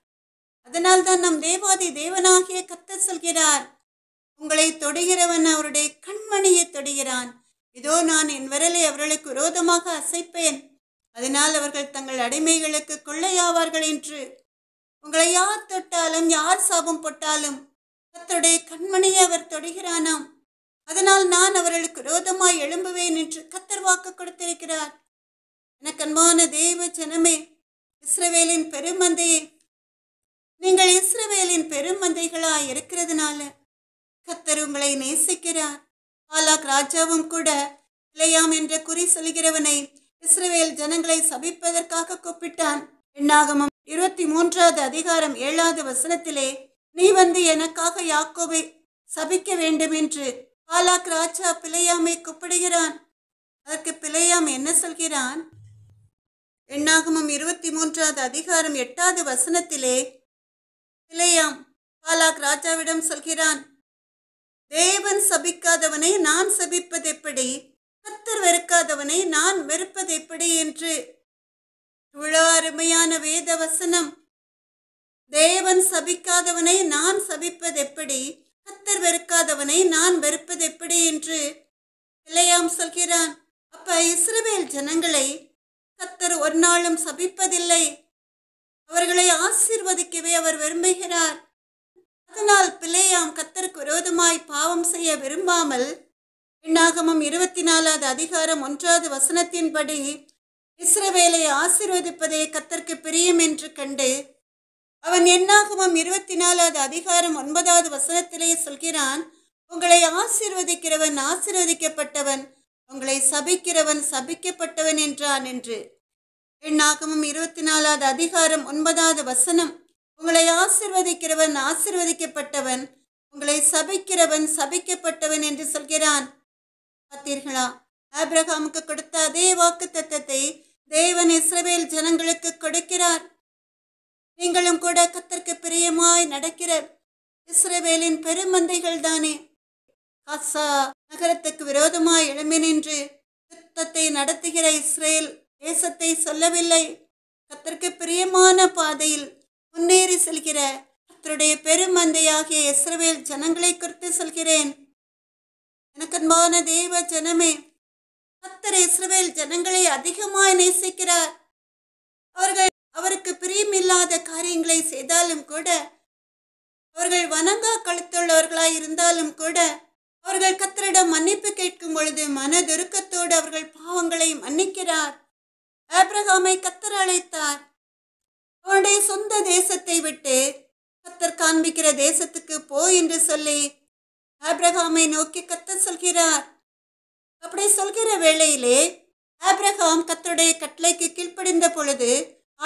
அதனால்தான் நம் தேவாதி தேவனாகிய கத்தர் சொல்கிறார் உங்களை தொடுகிறவன் அவருடைய கண்மணியை தொடுகிறான் இதோ நான் என் விரலை அவர்களுக்கு விரோதமாக அசைப்பேன் அதனால் அவர்கள் தங்கள் அடிமைகளுக்கு கொள்ளையாவார்கள் என்று உங்களை யார் தொட்டாலும் யார் சாபம் போட்டாலும் கத்தருடைய கண்மணியை அவர் தொடுகிறானாம் அதனால் நான் அவர்களுக்கு விரோதமாய் எழும்புவேன் என்று கத்தர் வாக்கு கொடுத்திருக்கிறார் எனக்கு அன்பான தெய்வ ஜனமே இஸ்ரவேலின் பெருமந்தையே நீங்கள் இஸ்ரவேலின் பெருமந்தைகளாய் இருக்கிறதுனால கத்தர் உங்களை நேசிக்கிறார் பாலாக் ராஜாவும் கூட இளையாம் என்ற குறி சொல்கிறவனை இஸ்ரேல் ஜனங்களை சபிப்பதற்காக கூப்பிட்டான் எண்ணாகமும் இருபத்தி மூன்றாவது அதிகாரம் ஏழாவது வசனத்திலே நீ வந்து எனக்காக யாக்கோவை சபிக்க வேண்டும் என்று பாலாக் ராஜா பிழையாமை கூப்பிடுகிறான் அதற்கு பிழையாம் என்ன சொல்கிறான் எண்ணாகமும் இருபத்தி மூன்றாவது அதிகாரம் எட்டாவது வசனத்திலே பிழையாம் பாலாக் ராஜாவிடம் சொல்கிறான் தேவன் சபிக்காதவனை நான் சபிப்பது எப்படி கத்தர் வெறுக்காதவனை நான் வெறுப்பது எப்படி என்று இவ்வளோ அருமையான வேத வசனம் தேவன் சபிக்காதவனை நான் சபிப்பது எப்படி கத்தர் வெறுக்காதவனை நான் வெறுப்பது எப்படி என்று இளையாம் சொல்கிறான் அப்ப இஸ்ரவேல் ஜனங்களை கத்தர் ஒரு நாளும் சபிப்பதில்லை அவர்களை ஆசீர்வதிக்கவே அவர் விரும்புகிறார் அதனால் பிள்ளையாம் கத்தருக்கு விரோதமாய் பாவம் செய்ய விரும்பாமல் எண்ணாகமம் இருபத்தி நாலாவது அதிகாரம் ஒன்றாவது வசனத்தின்படி இஸ்ரவேலை ஆசிர்வதிப்பதே கத்தற்கு பிரியம் என்று கண்டு அவன் எண்ணாகமம் இருபத்தி நாலாவது அதிகாரம் ஒன்பதாவது வசனத்திலேயே சொல்கிறான் உங்களை ஆசீர்வதிக்கிறவன் ஆசிர்வதிக்கப்பட்டவன் உங்களை சபிக்கிறவன் சபிக்கப்பட்டவன் என்றான் என்று எண்ணாகமம் இருபத்தி நாலாவது அதிகாரம் ஒன்பதாவது வசனம் உங்களை ஆசிர்வதிக்கிறவன் ஆசிர்வதிக்கப்பட்டவன் உங்களை சபிக்கிறவன் சபிக்கப்பட்டவன் என்று சொல்கிறான் பார்த்தீர்களா ஆப்ரஹாமுக்கு கொடுத்த அதே வாக்கு தத்தத்தை தேவன் இஸ்ரவேல் ஜனங்களுக்கு கொடுக்கிறார் நீங்களும் கூட கத்தற்கு பிரியமாய் நடக்கிற இஸ்ரவேலின் பெருமந்தைகள் தானே காசா நகரத்துக்கு விரோதமாய் எழும்பி நின்று யுத்தத்தை நடத்துகிற இஸ்ரேல் தேசத்தை சொல்லவில்லை கத்திற்கு பிரியமான பாதையில் முன்னேறி செல்கிற கத்தருடைய பெருமந்தையாகிய இஸ்ரவேல் ஜனங்களை குறித்து சொல்கிறேன் எனக்கன்பான தெய்வ ஜனமே கத்தர் இஸ்ரவேல் ஜனங்களை அதிகமாய் நேசிக்கிறார் அவர்கள் அவருக்கு பிரியமில்லாத காரியங்களை செய்தாலும் கூட அவர்கள் வணங்கா கழுத்துள்ளவர்களாய் இருந்தாலும் கூட அவர்கள் கத்தரிடம் மன்னிப்பு கேட்கும் பொழுது மனதுருக்கத்தோடு அவர்கள் பாவங்களை மன்னிக்கிறார் ஆப்ரஹாமை கத்தர் அழைத்தார் அவனுடைய சொந்த தேசத்தை விட்டு கத்தர் காண்பிக்கிற தேசத்துக்கு போ என்று சொல்லி ஆப்ரஹாமை நோக்கி கத்த சொல்கிறார் அப்படி சொல்கிற வேளையிலே ஆப்ரஹாம் கத்தருடைய கட்டளைக்கு கீழ்ப்படிந்த பொழுது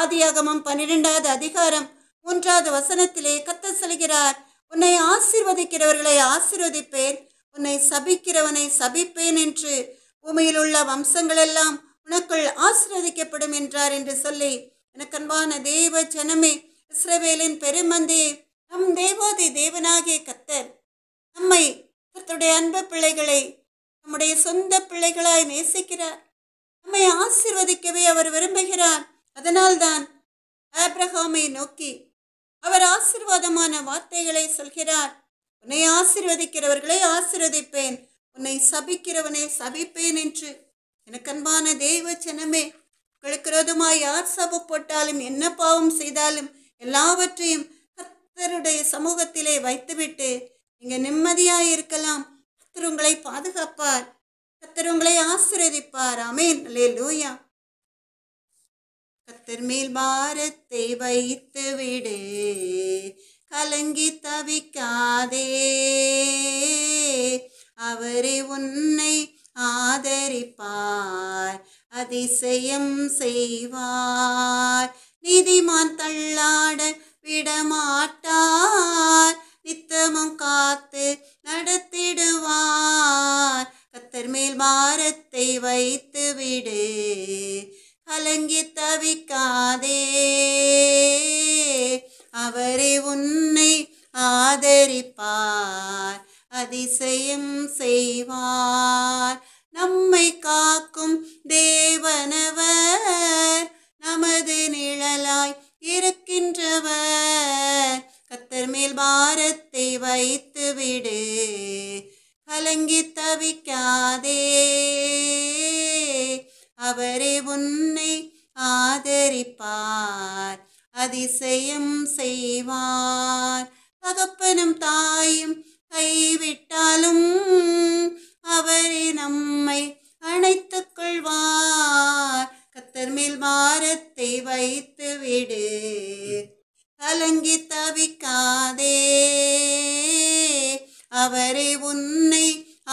ஆதியாகமம் பன்னிரெண்டாவது அதிகாரம் மூன்றாவது வசனத்திலே கத்த சொல்கிறார் உன்னை ஆசிர்வதிக்கிறவர்களை ஆசிர்வதிப்பேன் உன்னை சபிக்கிறவனை சபிப்பேன் என்று பூமியில் உள்ள வம்சங்களெல்லாம் உனக்குள் ஆசிர்வதிக்கப்படும் என்றார் என்று சொல்லி எனக்கன்பான தேவ ஜனமே இஸ்ரவேலின் பெருமந்தே நம் தேவாதி தேவனாகிய கத்தர் நம்மை கத்தருடைய அன்பு பிள்ளைகளை நம்முடைய சொந்த பிள்ளைகளாய் நேசிக்கிறார் நம்மை ஆசிர்வதிக்கவே அவர் விரும்புகிறார் அதனால்தான் ஆப்ரஹாமை நோக்கி அவர் ஆசிர்வாதமான வார்த்தைகளை சொல்கிறார் உன்னை ஆசிர்வதிக்கிறவர்களை ஆசிர்வதிப்பேன் உன்னை சபிக்கிறவனை சபிப்பேன் என்று எனக்கன்பான தெய்வ ஜனமே விழுக்கிறதுமாய் யார் சபப்பட்டாலும் என்ன பாவம் செய்தாலும் எல்லாவற்றையும் கத்தருடைய சமூகத்திலே வைத்துவிட்டு நீங்கள் நிம்மதியாக இருக்கலாம் கத்தர் உங்களை பாதுகாப்பார் கத்தர் உங்களை ஆசிர்வதிப்பார் அமேன் லே லூயா கத்தர் மேல் பாரத்தை வைத்து விடு கலங்கி தவிக்காதே அவரே உன்னை அதிசயம் செய்வார் நீதிமான் தள்ளாட விடமாட்டார் நித்தமும் காத்து நடத்திடுவார் கத்தர் மேல் பாரத்தை வைத்து விடு கலங்கி தவிக்காதே அவரே உன்னை ஆதரிப்பார் அதிசயம் செய்வார் நம்மை காக்கும் தேவனவர் நமது நிழலாய் இருக்கின்றவர் கத்தர் மேல் பாரத்தை வைத்து விடு கலங்கி தவிக்காதே அவரே உன்னை ஆதரிப்பார் அதிசயம் செய்வார் தகப்பனும் தாயும் கைவிட்டாலும் அவரே நம்மை அணைத்துக் கொள்வார் கத்தர் மேல் வாரத்தை வைத்து விடு கலங்கி தவிக்காதே அவரே உன்னை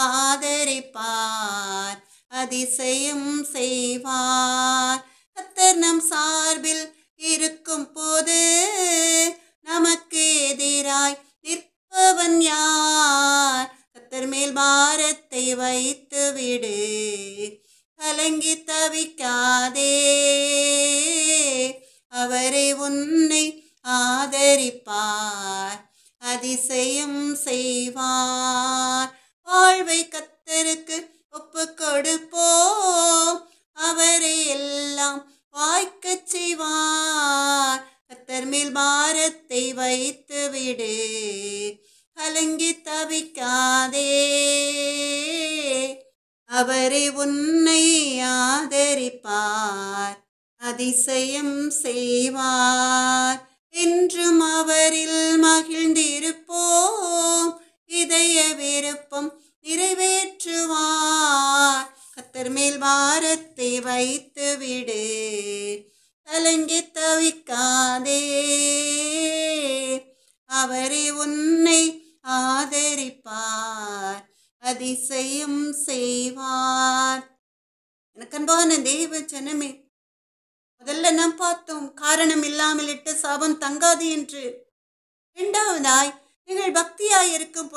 ஆதரிப்பார் அதிசயம் செய்வார் கத்தர் நம் சார்பில் இருக்கும் போது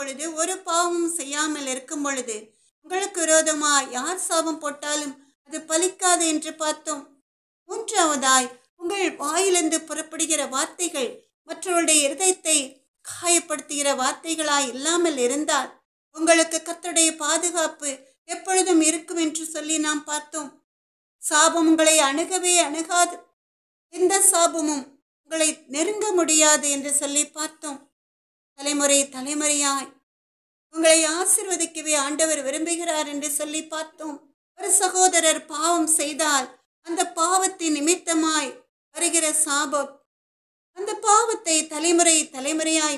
பொழுது ஒரு பாவமும் செய்யாமல் இருக்கும் பொழுது உங்களுக்கு விரோதமா யார் சாபம் போட்டாலும் அது பலிக்காது என்று பார்த்தோம் மூன்றாவதாய் உங்கள் வாயிலிருந்து புறப்படுகிற வார்த்தைகள் மற்றவருடைய இருதயத்தை காயப்படுத்துகிற வார்த்தைகளாய் இல்லாமல் இருந்தால் உங்களுக்கு கத்தருடைய பாதுகாப்பு எப்பொழுதும் இருக்கும் என்று சொல்லி நாம் பார்த்தோம் சாபம் உங்களை அணுகவே அணுகாது எந்த சாபமும் உங்களை நெருங்க முடியாது என்று சொல்லி பார்த்தோம் தலைமுறை தலைமுறையாய் உங்களை ஆசிர்வதிக்கவே ஆண்டவர் விரும்புகிறார் என்று சொல்லி பார்த்தோம் ஒரு சகோதரர் பாவம் செய்தால் அந்த பாவத்தின் நிமித்தமாய் வருகிற சாபம் அந்த பாவத்தை தலைமுறை தலைமுறையாய்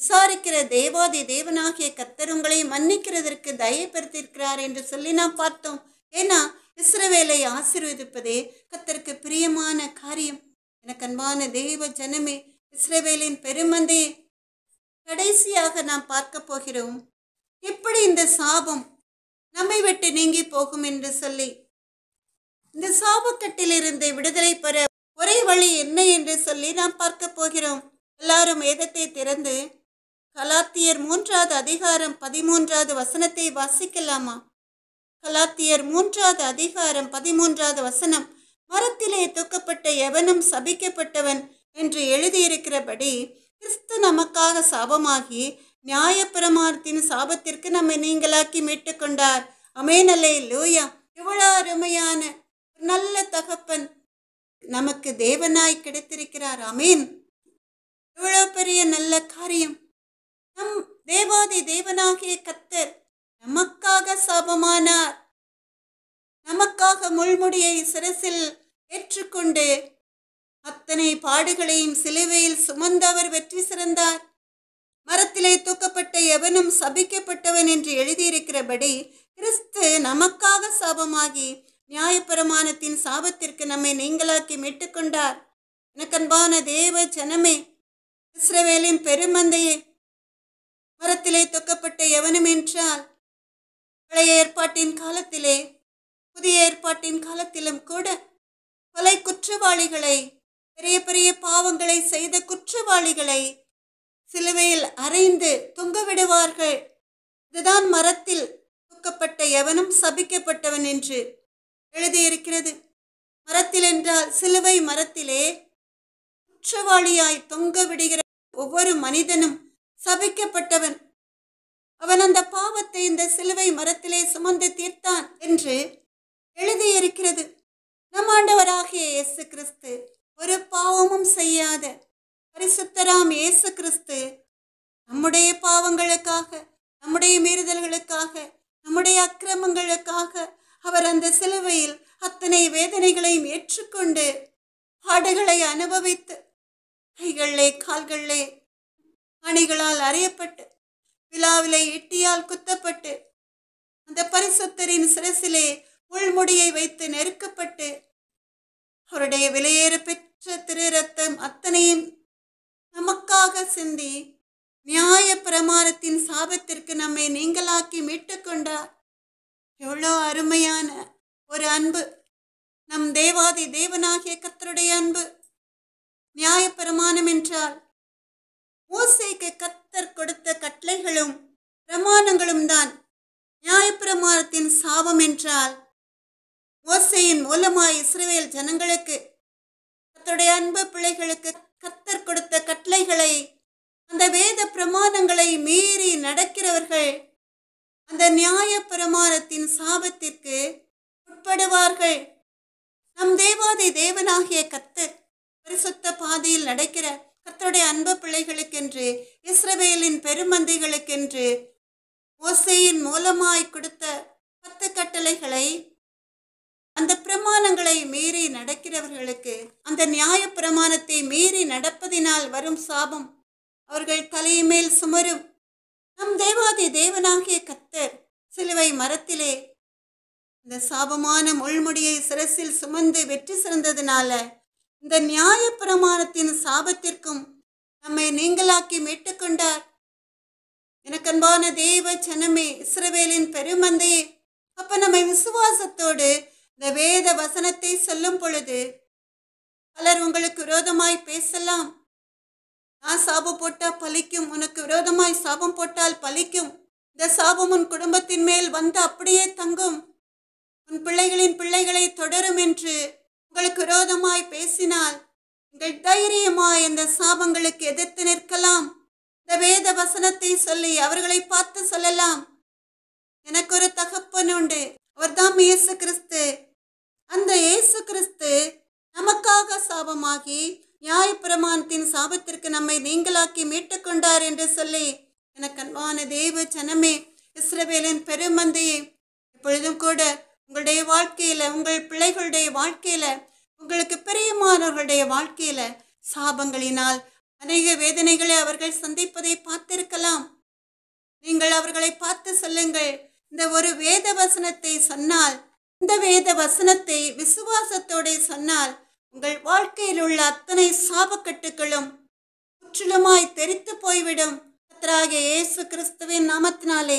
விசாரிக்கிற தேவாதி தேவனாகிய கத்தர் உங்களை மன்னிக்கிறதற்கு தயப்படுத்தியிருக்கிறார் என்று சொல்லி நான் பார்த்தோம் ஏன்னா இஸ்ரவேலை ஆசீர்வதிப்பதே கத்தருக்கு பிரியமான காரியம் எனக்கு அன்பான தெய்வ ஜனமே இஸ்ரவேலின் பெருமந்தே கடைசியாக நாம் பார்க்க போகிறோம் எப்படி இந்த சாபம் நம்மை விட்டு நீங்கி போகும் என்று சொல்லி இந்த சாபக்கட்டிலிருந்து விடுதலை பெற ஒரே வழி என்ன என்று சொல்லி நாம் பார்க்க போகிறோம் எல்லாரும் வேதத்தை திறந்து கலாத்தியர் மூன்றாவது அதிகாரம் பதிமூன்றாவது வசனத்தை வாசிக்கலாமா கலாத்தியர் மூன்றாவது அதிகாரம் பதிமூன்றாவது வசனம் மரத்திலே தூக்கப்பட்ட எவனும் சபிக்கப்பட்டவன் என்று எழுதியிருக்கிறபடி கிறிஸ்து நமக்காக சாபமாகி பிரமார்த்தின் சாபத்திற்கு நம்மை நீங்களாக்கி மீட்டுக்கொண்டார் அமேனலை லூயா இவ்வளோ அருமையான நல்ல தகப்பன் நமக்கு தேவனாய் கிடைத்திருக்கிறார் அமேன் இவ்வளோ பெரிய நல்ல காரியம் நம் தேவாதி தேவனாகிய கத்தர் நமக்காக சாபமானார் நமக்காக முள்முடியை சிரசில் ஏற்றுக்கொண்டு அத்தனை பாடுகளையும் சிலுவையில் சுமந்தவர் வெற்றி சிறந்தார் மரத்திலே தூக்கப்பட்ட எவனும் சபிக்கப்பட்டவன் என்று எழுதியிருக்கிறபடி கிறிஸ்து நமக்காக சாபமாகி நியாயப்பிரமாணத்தின் சாபத்திற்கு நம்மை நீங்களாக்கி மீட்டுக்கொண்டார் எனக்கன்பான தேவ ஜனமே இஸ்ரவேலின் பெருமந்தையே மரத்திலே தொக்கப்பட்ட எவனும் என்றால் பழைய ஏற்பாட்டின் காலத்திலே புதிய ஏற்பாட்டின் காலத்திலும் கூட கொலை குற்றவாளிகளை பெரிய பெரிய பாவங்களை செய்த குற்றவாளிகளை சிலுவையில் அறைந்து தொங்க விடுவார்கள் இதுதான் மரத்தில் தூக்கப்பட்ட எவனும் சபிக்கப்பட்டவன் என்று எழுதியிருக்கிறது மரத்தில் என்றால் சிலுவை மரத்திலே குற்றவாளியாய் தொங்க விடுகிற ஒவ்வொரு மனிதனும் சபிக்கப்பட்டவன் அவன் அந்த பாவத்தை இந்த சிலுவை மரத்திலே சுமந்து தீர்த்தான் என்று எழுதியிருக்கிறது நம்மாண்டவராகிய இயேசு கிறிஸ்து ஒரு பாவமும் செய்யாத பரிசுத்தராம் இயேசு கிறிஸ்து நம்முடைய பாவங்களுக்காக நம்முடைய மீறுதல்களுக்காக நம்முடைய அக்கிரமங்களுக்காக அவர் அந்த சிலுவையில் அத்தனை வேதனைகளையும் ஏற்றுக்கொண்டு பாடுகளை அனுபவித்து கைகளிலே கால்களிலே அணிகளால் அறியப்பட்டு விழாவிலே இட்டியால் குத்தப்பட்டு அந்த பரிசுத்தரின் சிரசிலே உள்முடியை வைத்து நெருக்கப்பட்டு அவருடைய விலையேற பெற்ற திரு ரத்தம் அத்தனையும் நமக்காக சிந்தி நியாய பிரமாணத்தின் சாபத்திற்கு நம்மை நீங்களாக்கி மீட்டு கொண்டார் எவ்வளோ அருமையான ஒரு அன்பு நம் தேவாதி தேவனாகிய கத்தருடைய அன்பு நியாய பிரமாணம் என்றால் மூசைக்கு கத்தர் கொடுத்த கட்டளைகளும் பிரமாணங்களும் தான் நியாயப்பிரமாணத்தின் சாபம் என்றால் ஓசையின் மூலமாய் இஸ்ரேல் ஜனங்களுக்கு கத்தருடைய அன்பு பிள்ளைகளுக்கு கத்தர் கொடுத்த கட்டளைகளை அந்த வேத பிரமாணங்களை மீறி நடக்கிறவர்கள் அந்த நியாய பிரமாணத்தின் சாபத்திற்கு உட்படுவார்கள் நம் தேவாதி தேவனாகிய கத்தர் பரிசுத்த பாதையில் நடக்கிற கத்தருடைய அன்பு பிள்ளைகளுக்கென்று இஸ்ரவேலின் பெருமந்தைகளுக்கென்று ஓசையின் மூலமாய் கொடுத்த பத்து கட்டளைகளை அந்த பிரமாணங்களை மீறி நடக்கிறவர்களுக்கு அந்த நியாய பிரமாணத்தை மீறி நடப்பதினால் வரும் சாபம் அவர்கள் தலையுமேல் சுமரும் நம் தேவாதி தேவனாகிய கத்தர் சிலுவை மரத்திலே இந்த சாபமான முள்முடியை சிரசில் சுமந்து வெற்றி சிறந்ததினால இந்த நியாய பிரமாணத்தின் சாபத்திற்கும் நம்மை நீங்களாக்கி மீட்டுக்கொண்டார் எனக்கன்பான தேவ சனமே இஸ்ரவேலின் பெருமந்தையே அப்ப நம்மை விசுவாசத்தோடு இந்த வேத வசனத்தை சொல்லும் பொழுது பலர் உங்களுக்கு விரோதமாய் பேசலாம் நான் சாபம் போட்டால் பலிக்கும் உனக்கு விரோதமாய் சாபம் போட்டால் பலிக்கும் இந்த சாபம் உன் குடும்பத்தின் மேல் வந்து அப்படியே தங்கும் உன் பிள்ளைகளின் பிள்ளைகளை தொடரும் என்று உங்களுக்கு விரோதமாய் பேசினால் நீங்கள் தைரியமாய் இந்த சாபங்களுக்கு எதிர்த்து நிற்கலாம் இந்த வேத வசனத்தை சொல்லி அவர்களை பார்த்து சொல்லலாம் எனக்கு ஒரு தகப்பன் உண்டு அவர்தான் இயேசு கிறிஸ்து அந்த இயேசு கிறிஸ்து நமக்காக சாபமாகி நியாயப்பிரமாணத்தின் சாபத்திற்கு நம்மை நீங்களாக்கி மீட்டுக் கொண்டார் என்று சொல்லி எனக்கு அன்பான தெய்வ ஜனமே இஸ்ரவேலின் பெருமந்தையே இப்பொழுதும் கூட உங்களுடைய வாழ்க்கையில் உங்கள் பிள்ளைகளுடைய வாழ்க்கையில் உங்களுக்கு பெரியமானவர்களுடைய வாழ்க்கையில் சாபங்களினால் அநேக வேதனைகளை அவர்கள் சந்திப்பதை பார்த்திருக்கலாம் நீங்கள் அவர்களை பார்த்து சொல்லுங்கள் இந்த ஒரு வேத வசனத்தை சொன்னால் இந்த வேத வசனத்தை விசுவாசத்தோட சொன்னால் உங்கள் வாழ்க்கையில் உள்ள அத்தனை சாபக்கட்டுகளும் முற்றிலுமாய் தெரித்து போய்விடும் இயேசு கிறிஸ்துவின் நாமத்தினாலே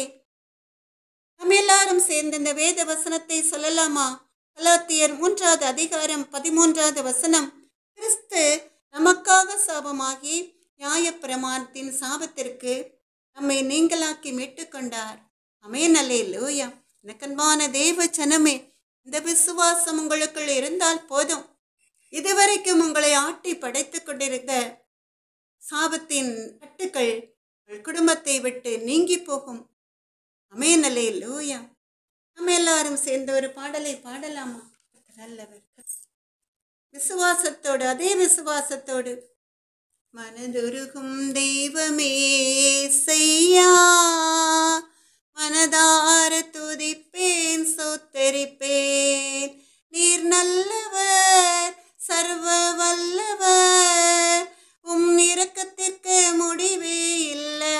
நம்ம எல்லாரும் சேர்ந்து இந்த வேத வசனத்தை சொல்லலாமா கலாத்தியர் மூன்றாவது அதிகாரம் பதிமூன்றாவது வசனம் கிறிஸ்து நமக்காக சாபமாகி நியாயப்பிரமாணத்தின் சாபத்திற்கு நம்மை நீங்களாக்கி மீட்டுக்கொண்டார் அமே நல்லே லோயா எனக்கன்பான தேவ ஜனமே இந்த விசுவாசம் உங்களுக்குள் இருந்தால் போதும் இதுவரைக்கும் உங்களை ஆட்டி படைத்து கொண்டிருந்த சாபத்தின் கட்டுக்கள் குடும்பத்தை விட்டு நீங்கி போகும் அமையநிலை லூயா நம்ம எல்லாரும் சேர்ந்த ஒரு பாடலை பாடலாமா நல்லவர் விசுவாசத்தோடு அதே விசுவாசத்தோடு மனதுருகும் தெய்வமே செய்யா மனதார துதிப்பேன் சோத்தரிப்பேன் நீர் நல்லவர் சர்வ வல்லவர் உம் இறக்கத்திற்கு முடிவே இல்லை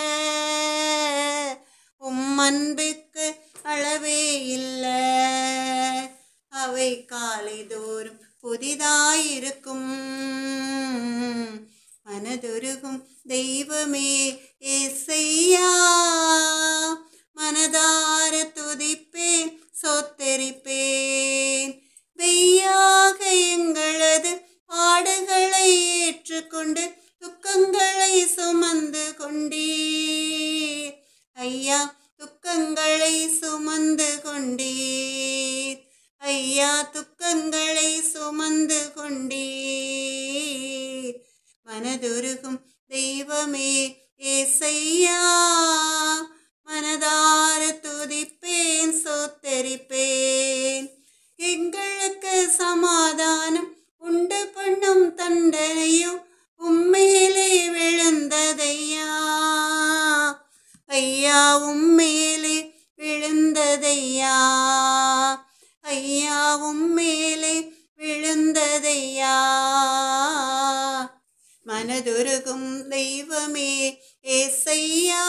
உம் அன்புக்கு அளவே இல்லை அவை காலை தோறும் புதிதாயிருக்கும் மனதொருகும் தெய்வமே ஏ செய்யா மனதார துதிப்பேன் சொத்தெரிப்பேன் வெய்யாக எங்களது பாடுகளை ஏற்றுக்கொண்டு துக்கங்களை சுமந்து கொண்டீர் ஐயா துக்கங்களை சுமந்து கொண்டீர் ஐயா துக்கங்களை சுமந்து கொண்டீர் மனதுருகும் தெய்வமே ஏசையா மனதார துதிப்பேன் சோத்தரிப்பேன் எங்களுக்கு சமாதானம் உண்டு பண்ணும் தண்டனையோ உம்மேலே விழுந்ததையா ஐயா உம்மேலே விழுந்ததையா ஐயா உம்மேலே விழுந்ததையா மனதுருகும் தெய்வமே ஏசையா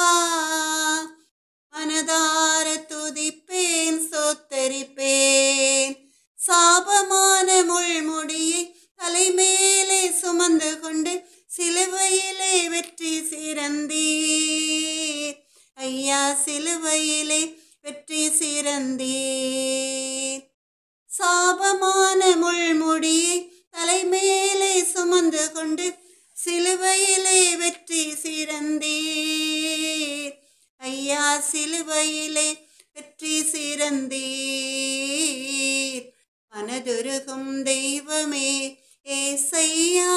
மனதார துதிப்பேன் சொத்தரிப்பேன் சாபமான முள்முடியை தலைமேலே சுமந்து கொண்டு சிலுவையிலே வெற்றி சிறந்தீர் ஐயா சிலுவையிலே வெற்றி சிறந்தீர் சாபமான முள்முடியை தலைமேலே சுமந்து கொண்டு சிலுவையிலே வெற்றி சிறந்தீர் ஐயா சிலுவையிலே வெற்றி சிறந்தீர் மனதுருகும் தெய்வமே ஏசையா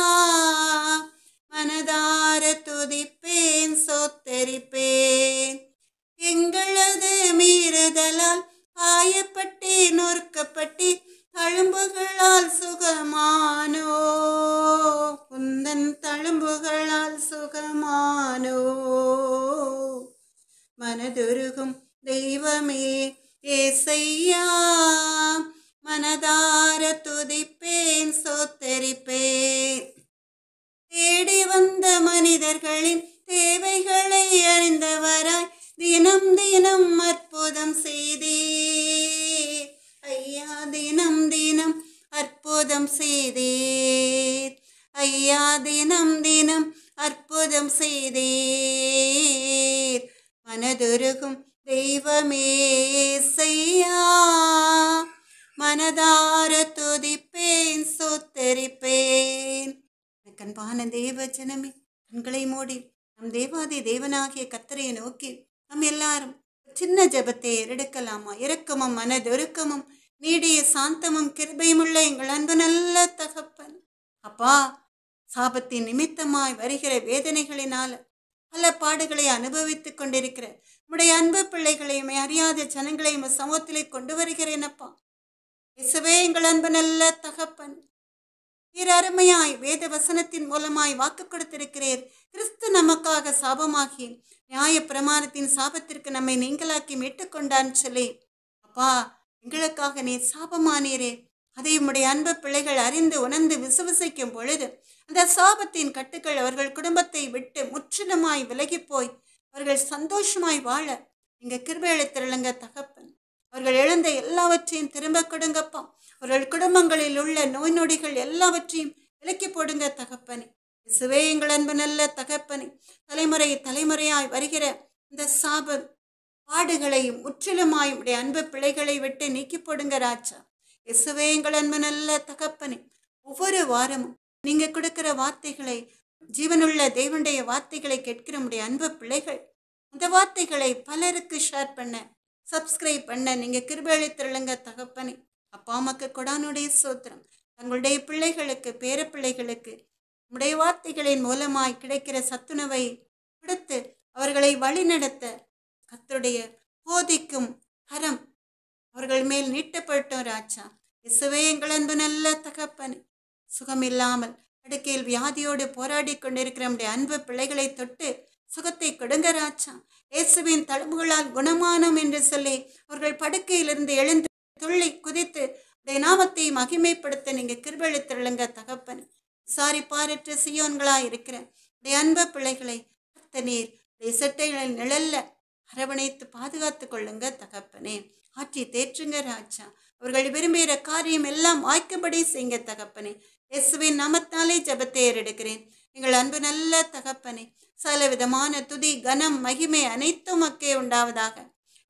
மனதார துதிப்பேன் சோத்தரிப்பேன் எங்களது மீறுதலால் காயப்பட்டு நொறுக்கப்பட்டு தழும்புகளால் சுகமானோ குந்தன் தழும்புகளால் சுகமானோ மனதுருகும் தெய்வமே ஏசையா மனதார துதிப்பேன் சோத்தரிப்பேன் தேடி வந்த மனிதர்களின் தேவைகளை அறிந்தவராய் தினம் தினம் அற்புதம் செய்தே ஐயா தினம் தினம் அற்புதம் செய்தேர் ஐயா தினம் தினம் அற்புதம் செய்தேர் மனதுருகும் தெய்வமே செய்யா மனதார துதிப்பேன் சுத்தரிப்பேன் கண்பான தேவ ஜனமே கண்களை மூடி நம் தேவாதி தேவனாகிய கத்தரையை நோக்கி நம் எல்லாரும் சின்ன ஜபத்தை எடுக்கலாமா இறக்கமும் மனதொருக்கமும் நீடிய சாந்தமும் கிருபையுமுள்ள எங்கள் அன்பு நல்ல தகப்பன் அப்பா சாபத்தின் நிமித்தமாய் வருகிற வேதனைகளினால பல பாடுகளை அனுபவித்துக் கொண்டிருக்கிறேன் உடைய அன்பு பிள்ளைகளையும் அறியாத ஜனங்களையும் சமூகத்திலே கொண்டு வருகிறேன் அப்பா எங்கள் அன்பு நல்ல தகப்பன் நீர் அருமையாய் வேத வசனத்தின் மூலமாய் வாக்கு கொடுத்திருக்கிறீர் கிறிஸ்து நமக்காக சாபமாகி நியாய பிரமாணத்தின் சாபத்திற்கு நம்மை நீங்களாக்கி மீட்டுக்கொண்டான்னு சொல்லி அப்பா எங்களுக்காக நீ சாபமானீரே அதை உம்முடைய அன்பு பிள்ளைகள் அறிந்து உணர்ந்து விசுவசிக்கும் பொழுது அந்த சாபத்தின் கட்டுக்கள் அவர்கள் குடும்பத்தை விட்டு முற்றிலுமாய் விலகி போய் அவர்கள் சந்தோஷமாய் வாழ நீங்கள் கிருபையளித்திருளுங்க தகப்பன் அவர்கள் எழுந்த எல்லாவற்றையும் திரும்ப கொடுங்கப்பா அவர்கள் குடும்பங்களில் உள்ள நோய் நொடிகள் எல்லாவற்றையும் விலக்கி போடுங்க தகப்பனே இசுவே எங்கள் அன்பு நல்ல தகப்பனே தலைமுறை தலைமுறையாய் வருகிற இந்த சாப பாடுகளையும் முற்றிலுமாய் உடைய அன்பு பிள்ளைகளை விட்டு நீக்கி போடுங்க ராஜா இயேசுவே எங்கள் அன்பு நல்ல தகப்பனே ஒவ்வொரு வாரமும் நீங்க கொடுக்கிற வார்த்தைகளை ஜீவனுள்ள தேவனுடைய வார்த்தைகளை கேட்கிற உடைய அன்பு பிள்ளைகள் இந்த வார்த்தைகளை பலருக்கு ஷேர் பண்ண சப்ஸ்கிரைப் பண்ண நீங்கள் கிருபளித்திருளுங்க தகப்பனே அப்பா அம்மாக்கு கொடானுடைய சோத்திரம் தங்களுடைய பிள்ளைகளுக்கு பேர பிள்ளைகளுக்கு உடைய வார்த்தைகளின் மூலமாய் கிடைக்கிற சத்துணவை கொடுத்து அவர்களை வழிநடத்த கத்துடைய போதிக்கும் கரம் அவர்கள் மேல் நீட்டப்பட்டோம் ராஜா இசுவே எங்கள் அன்பு நல்ல சுகம் இல்லாமல் அடுக்கையில் வியாதியோடு போராடி கொண்டிருக்கிற நம்முடைய அன்பு பிள்ளைகளை தொட்டு சுகத்தை கொடுங்க ராஜா இயேசுவின் தழும்புகளால் குணமானோம் என்று சொல்லி அவர்கள் படுக்கையிலிருந்து எழுந்து துள்ளி குதித்து நாமத்தை மகிமைப்படுத்த நீங்கள் கிருபளித்தருளுங்க தகப்பன் சாரி பாரற்ற சியோன்களாக இருக்கிற அன்ப பிள்ளைகளை நீர் இசட்டைகளின் நிழல்ல அரவணைத்து பாதுகாத்து கொள்ளுங்க தகப்பனே ஆற்றி தேற்றுங்க ராஜா அவர்கள் விரும்புகிற காரியம் எல்லாம் வாய்க்கும்படி செய்ங்க தகப்பனே இயேசுவின் நாமத்தாலே ஜபத்தை ஏறெடுக்கிறேன் எங்கள் அன்பு நல்ல தகப்பனே சல விதமான துதி கனம் மகிமை அனைத்தும் மக்கே உண்டாவதாக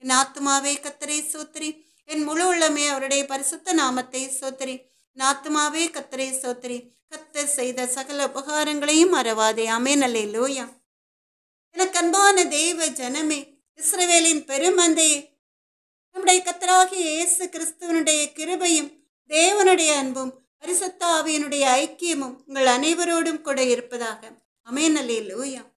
என் ஆத்மாவே கத்தரை சோத்திரி என் முழு உள்ளமே அவருடைய பரிசுத்த நாமத்தை சோத்திரி என் ஆத்மாவே கத்தரை சோத்திரி கத்த செய்த சகல உபகாரங்களையும் மறவாதே அமேனலே லோயா எனக்கு அன்பான தெய்வ ஜனமே இஸ்ரவேலின் பெருமந்தையே நம்முடைய கத்தராகிய இயேசு கிறிஸ்துவனுடைய கிருபையும் தேவனுடைய அன்பும் அரிசத்தாவியனுடைய ஐக்கியமும் உங்கள் அனைவரோடும் கூட இருப்பதாக அமேனலே லூயா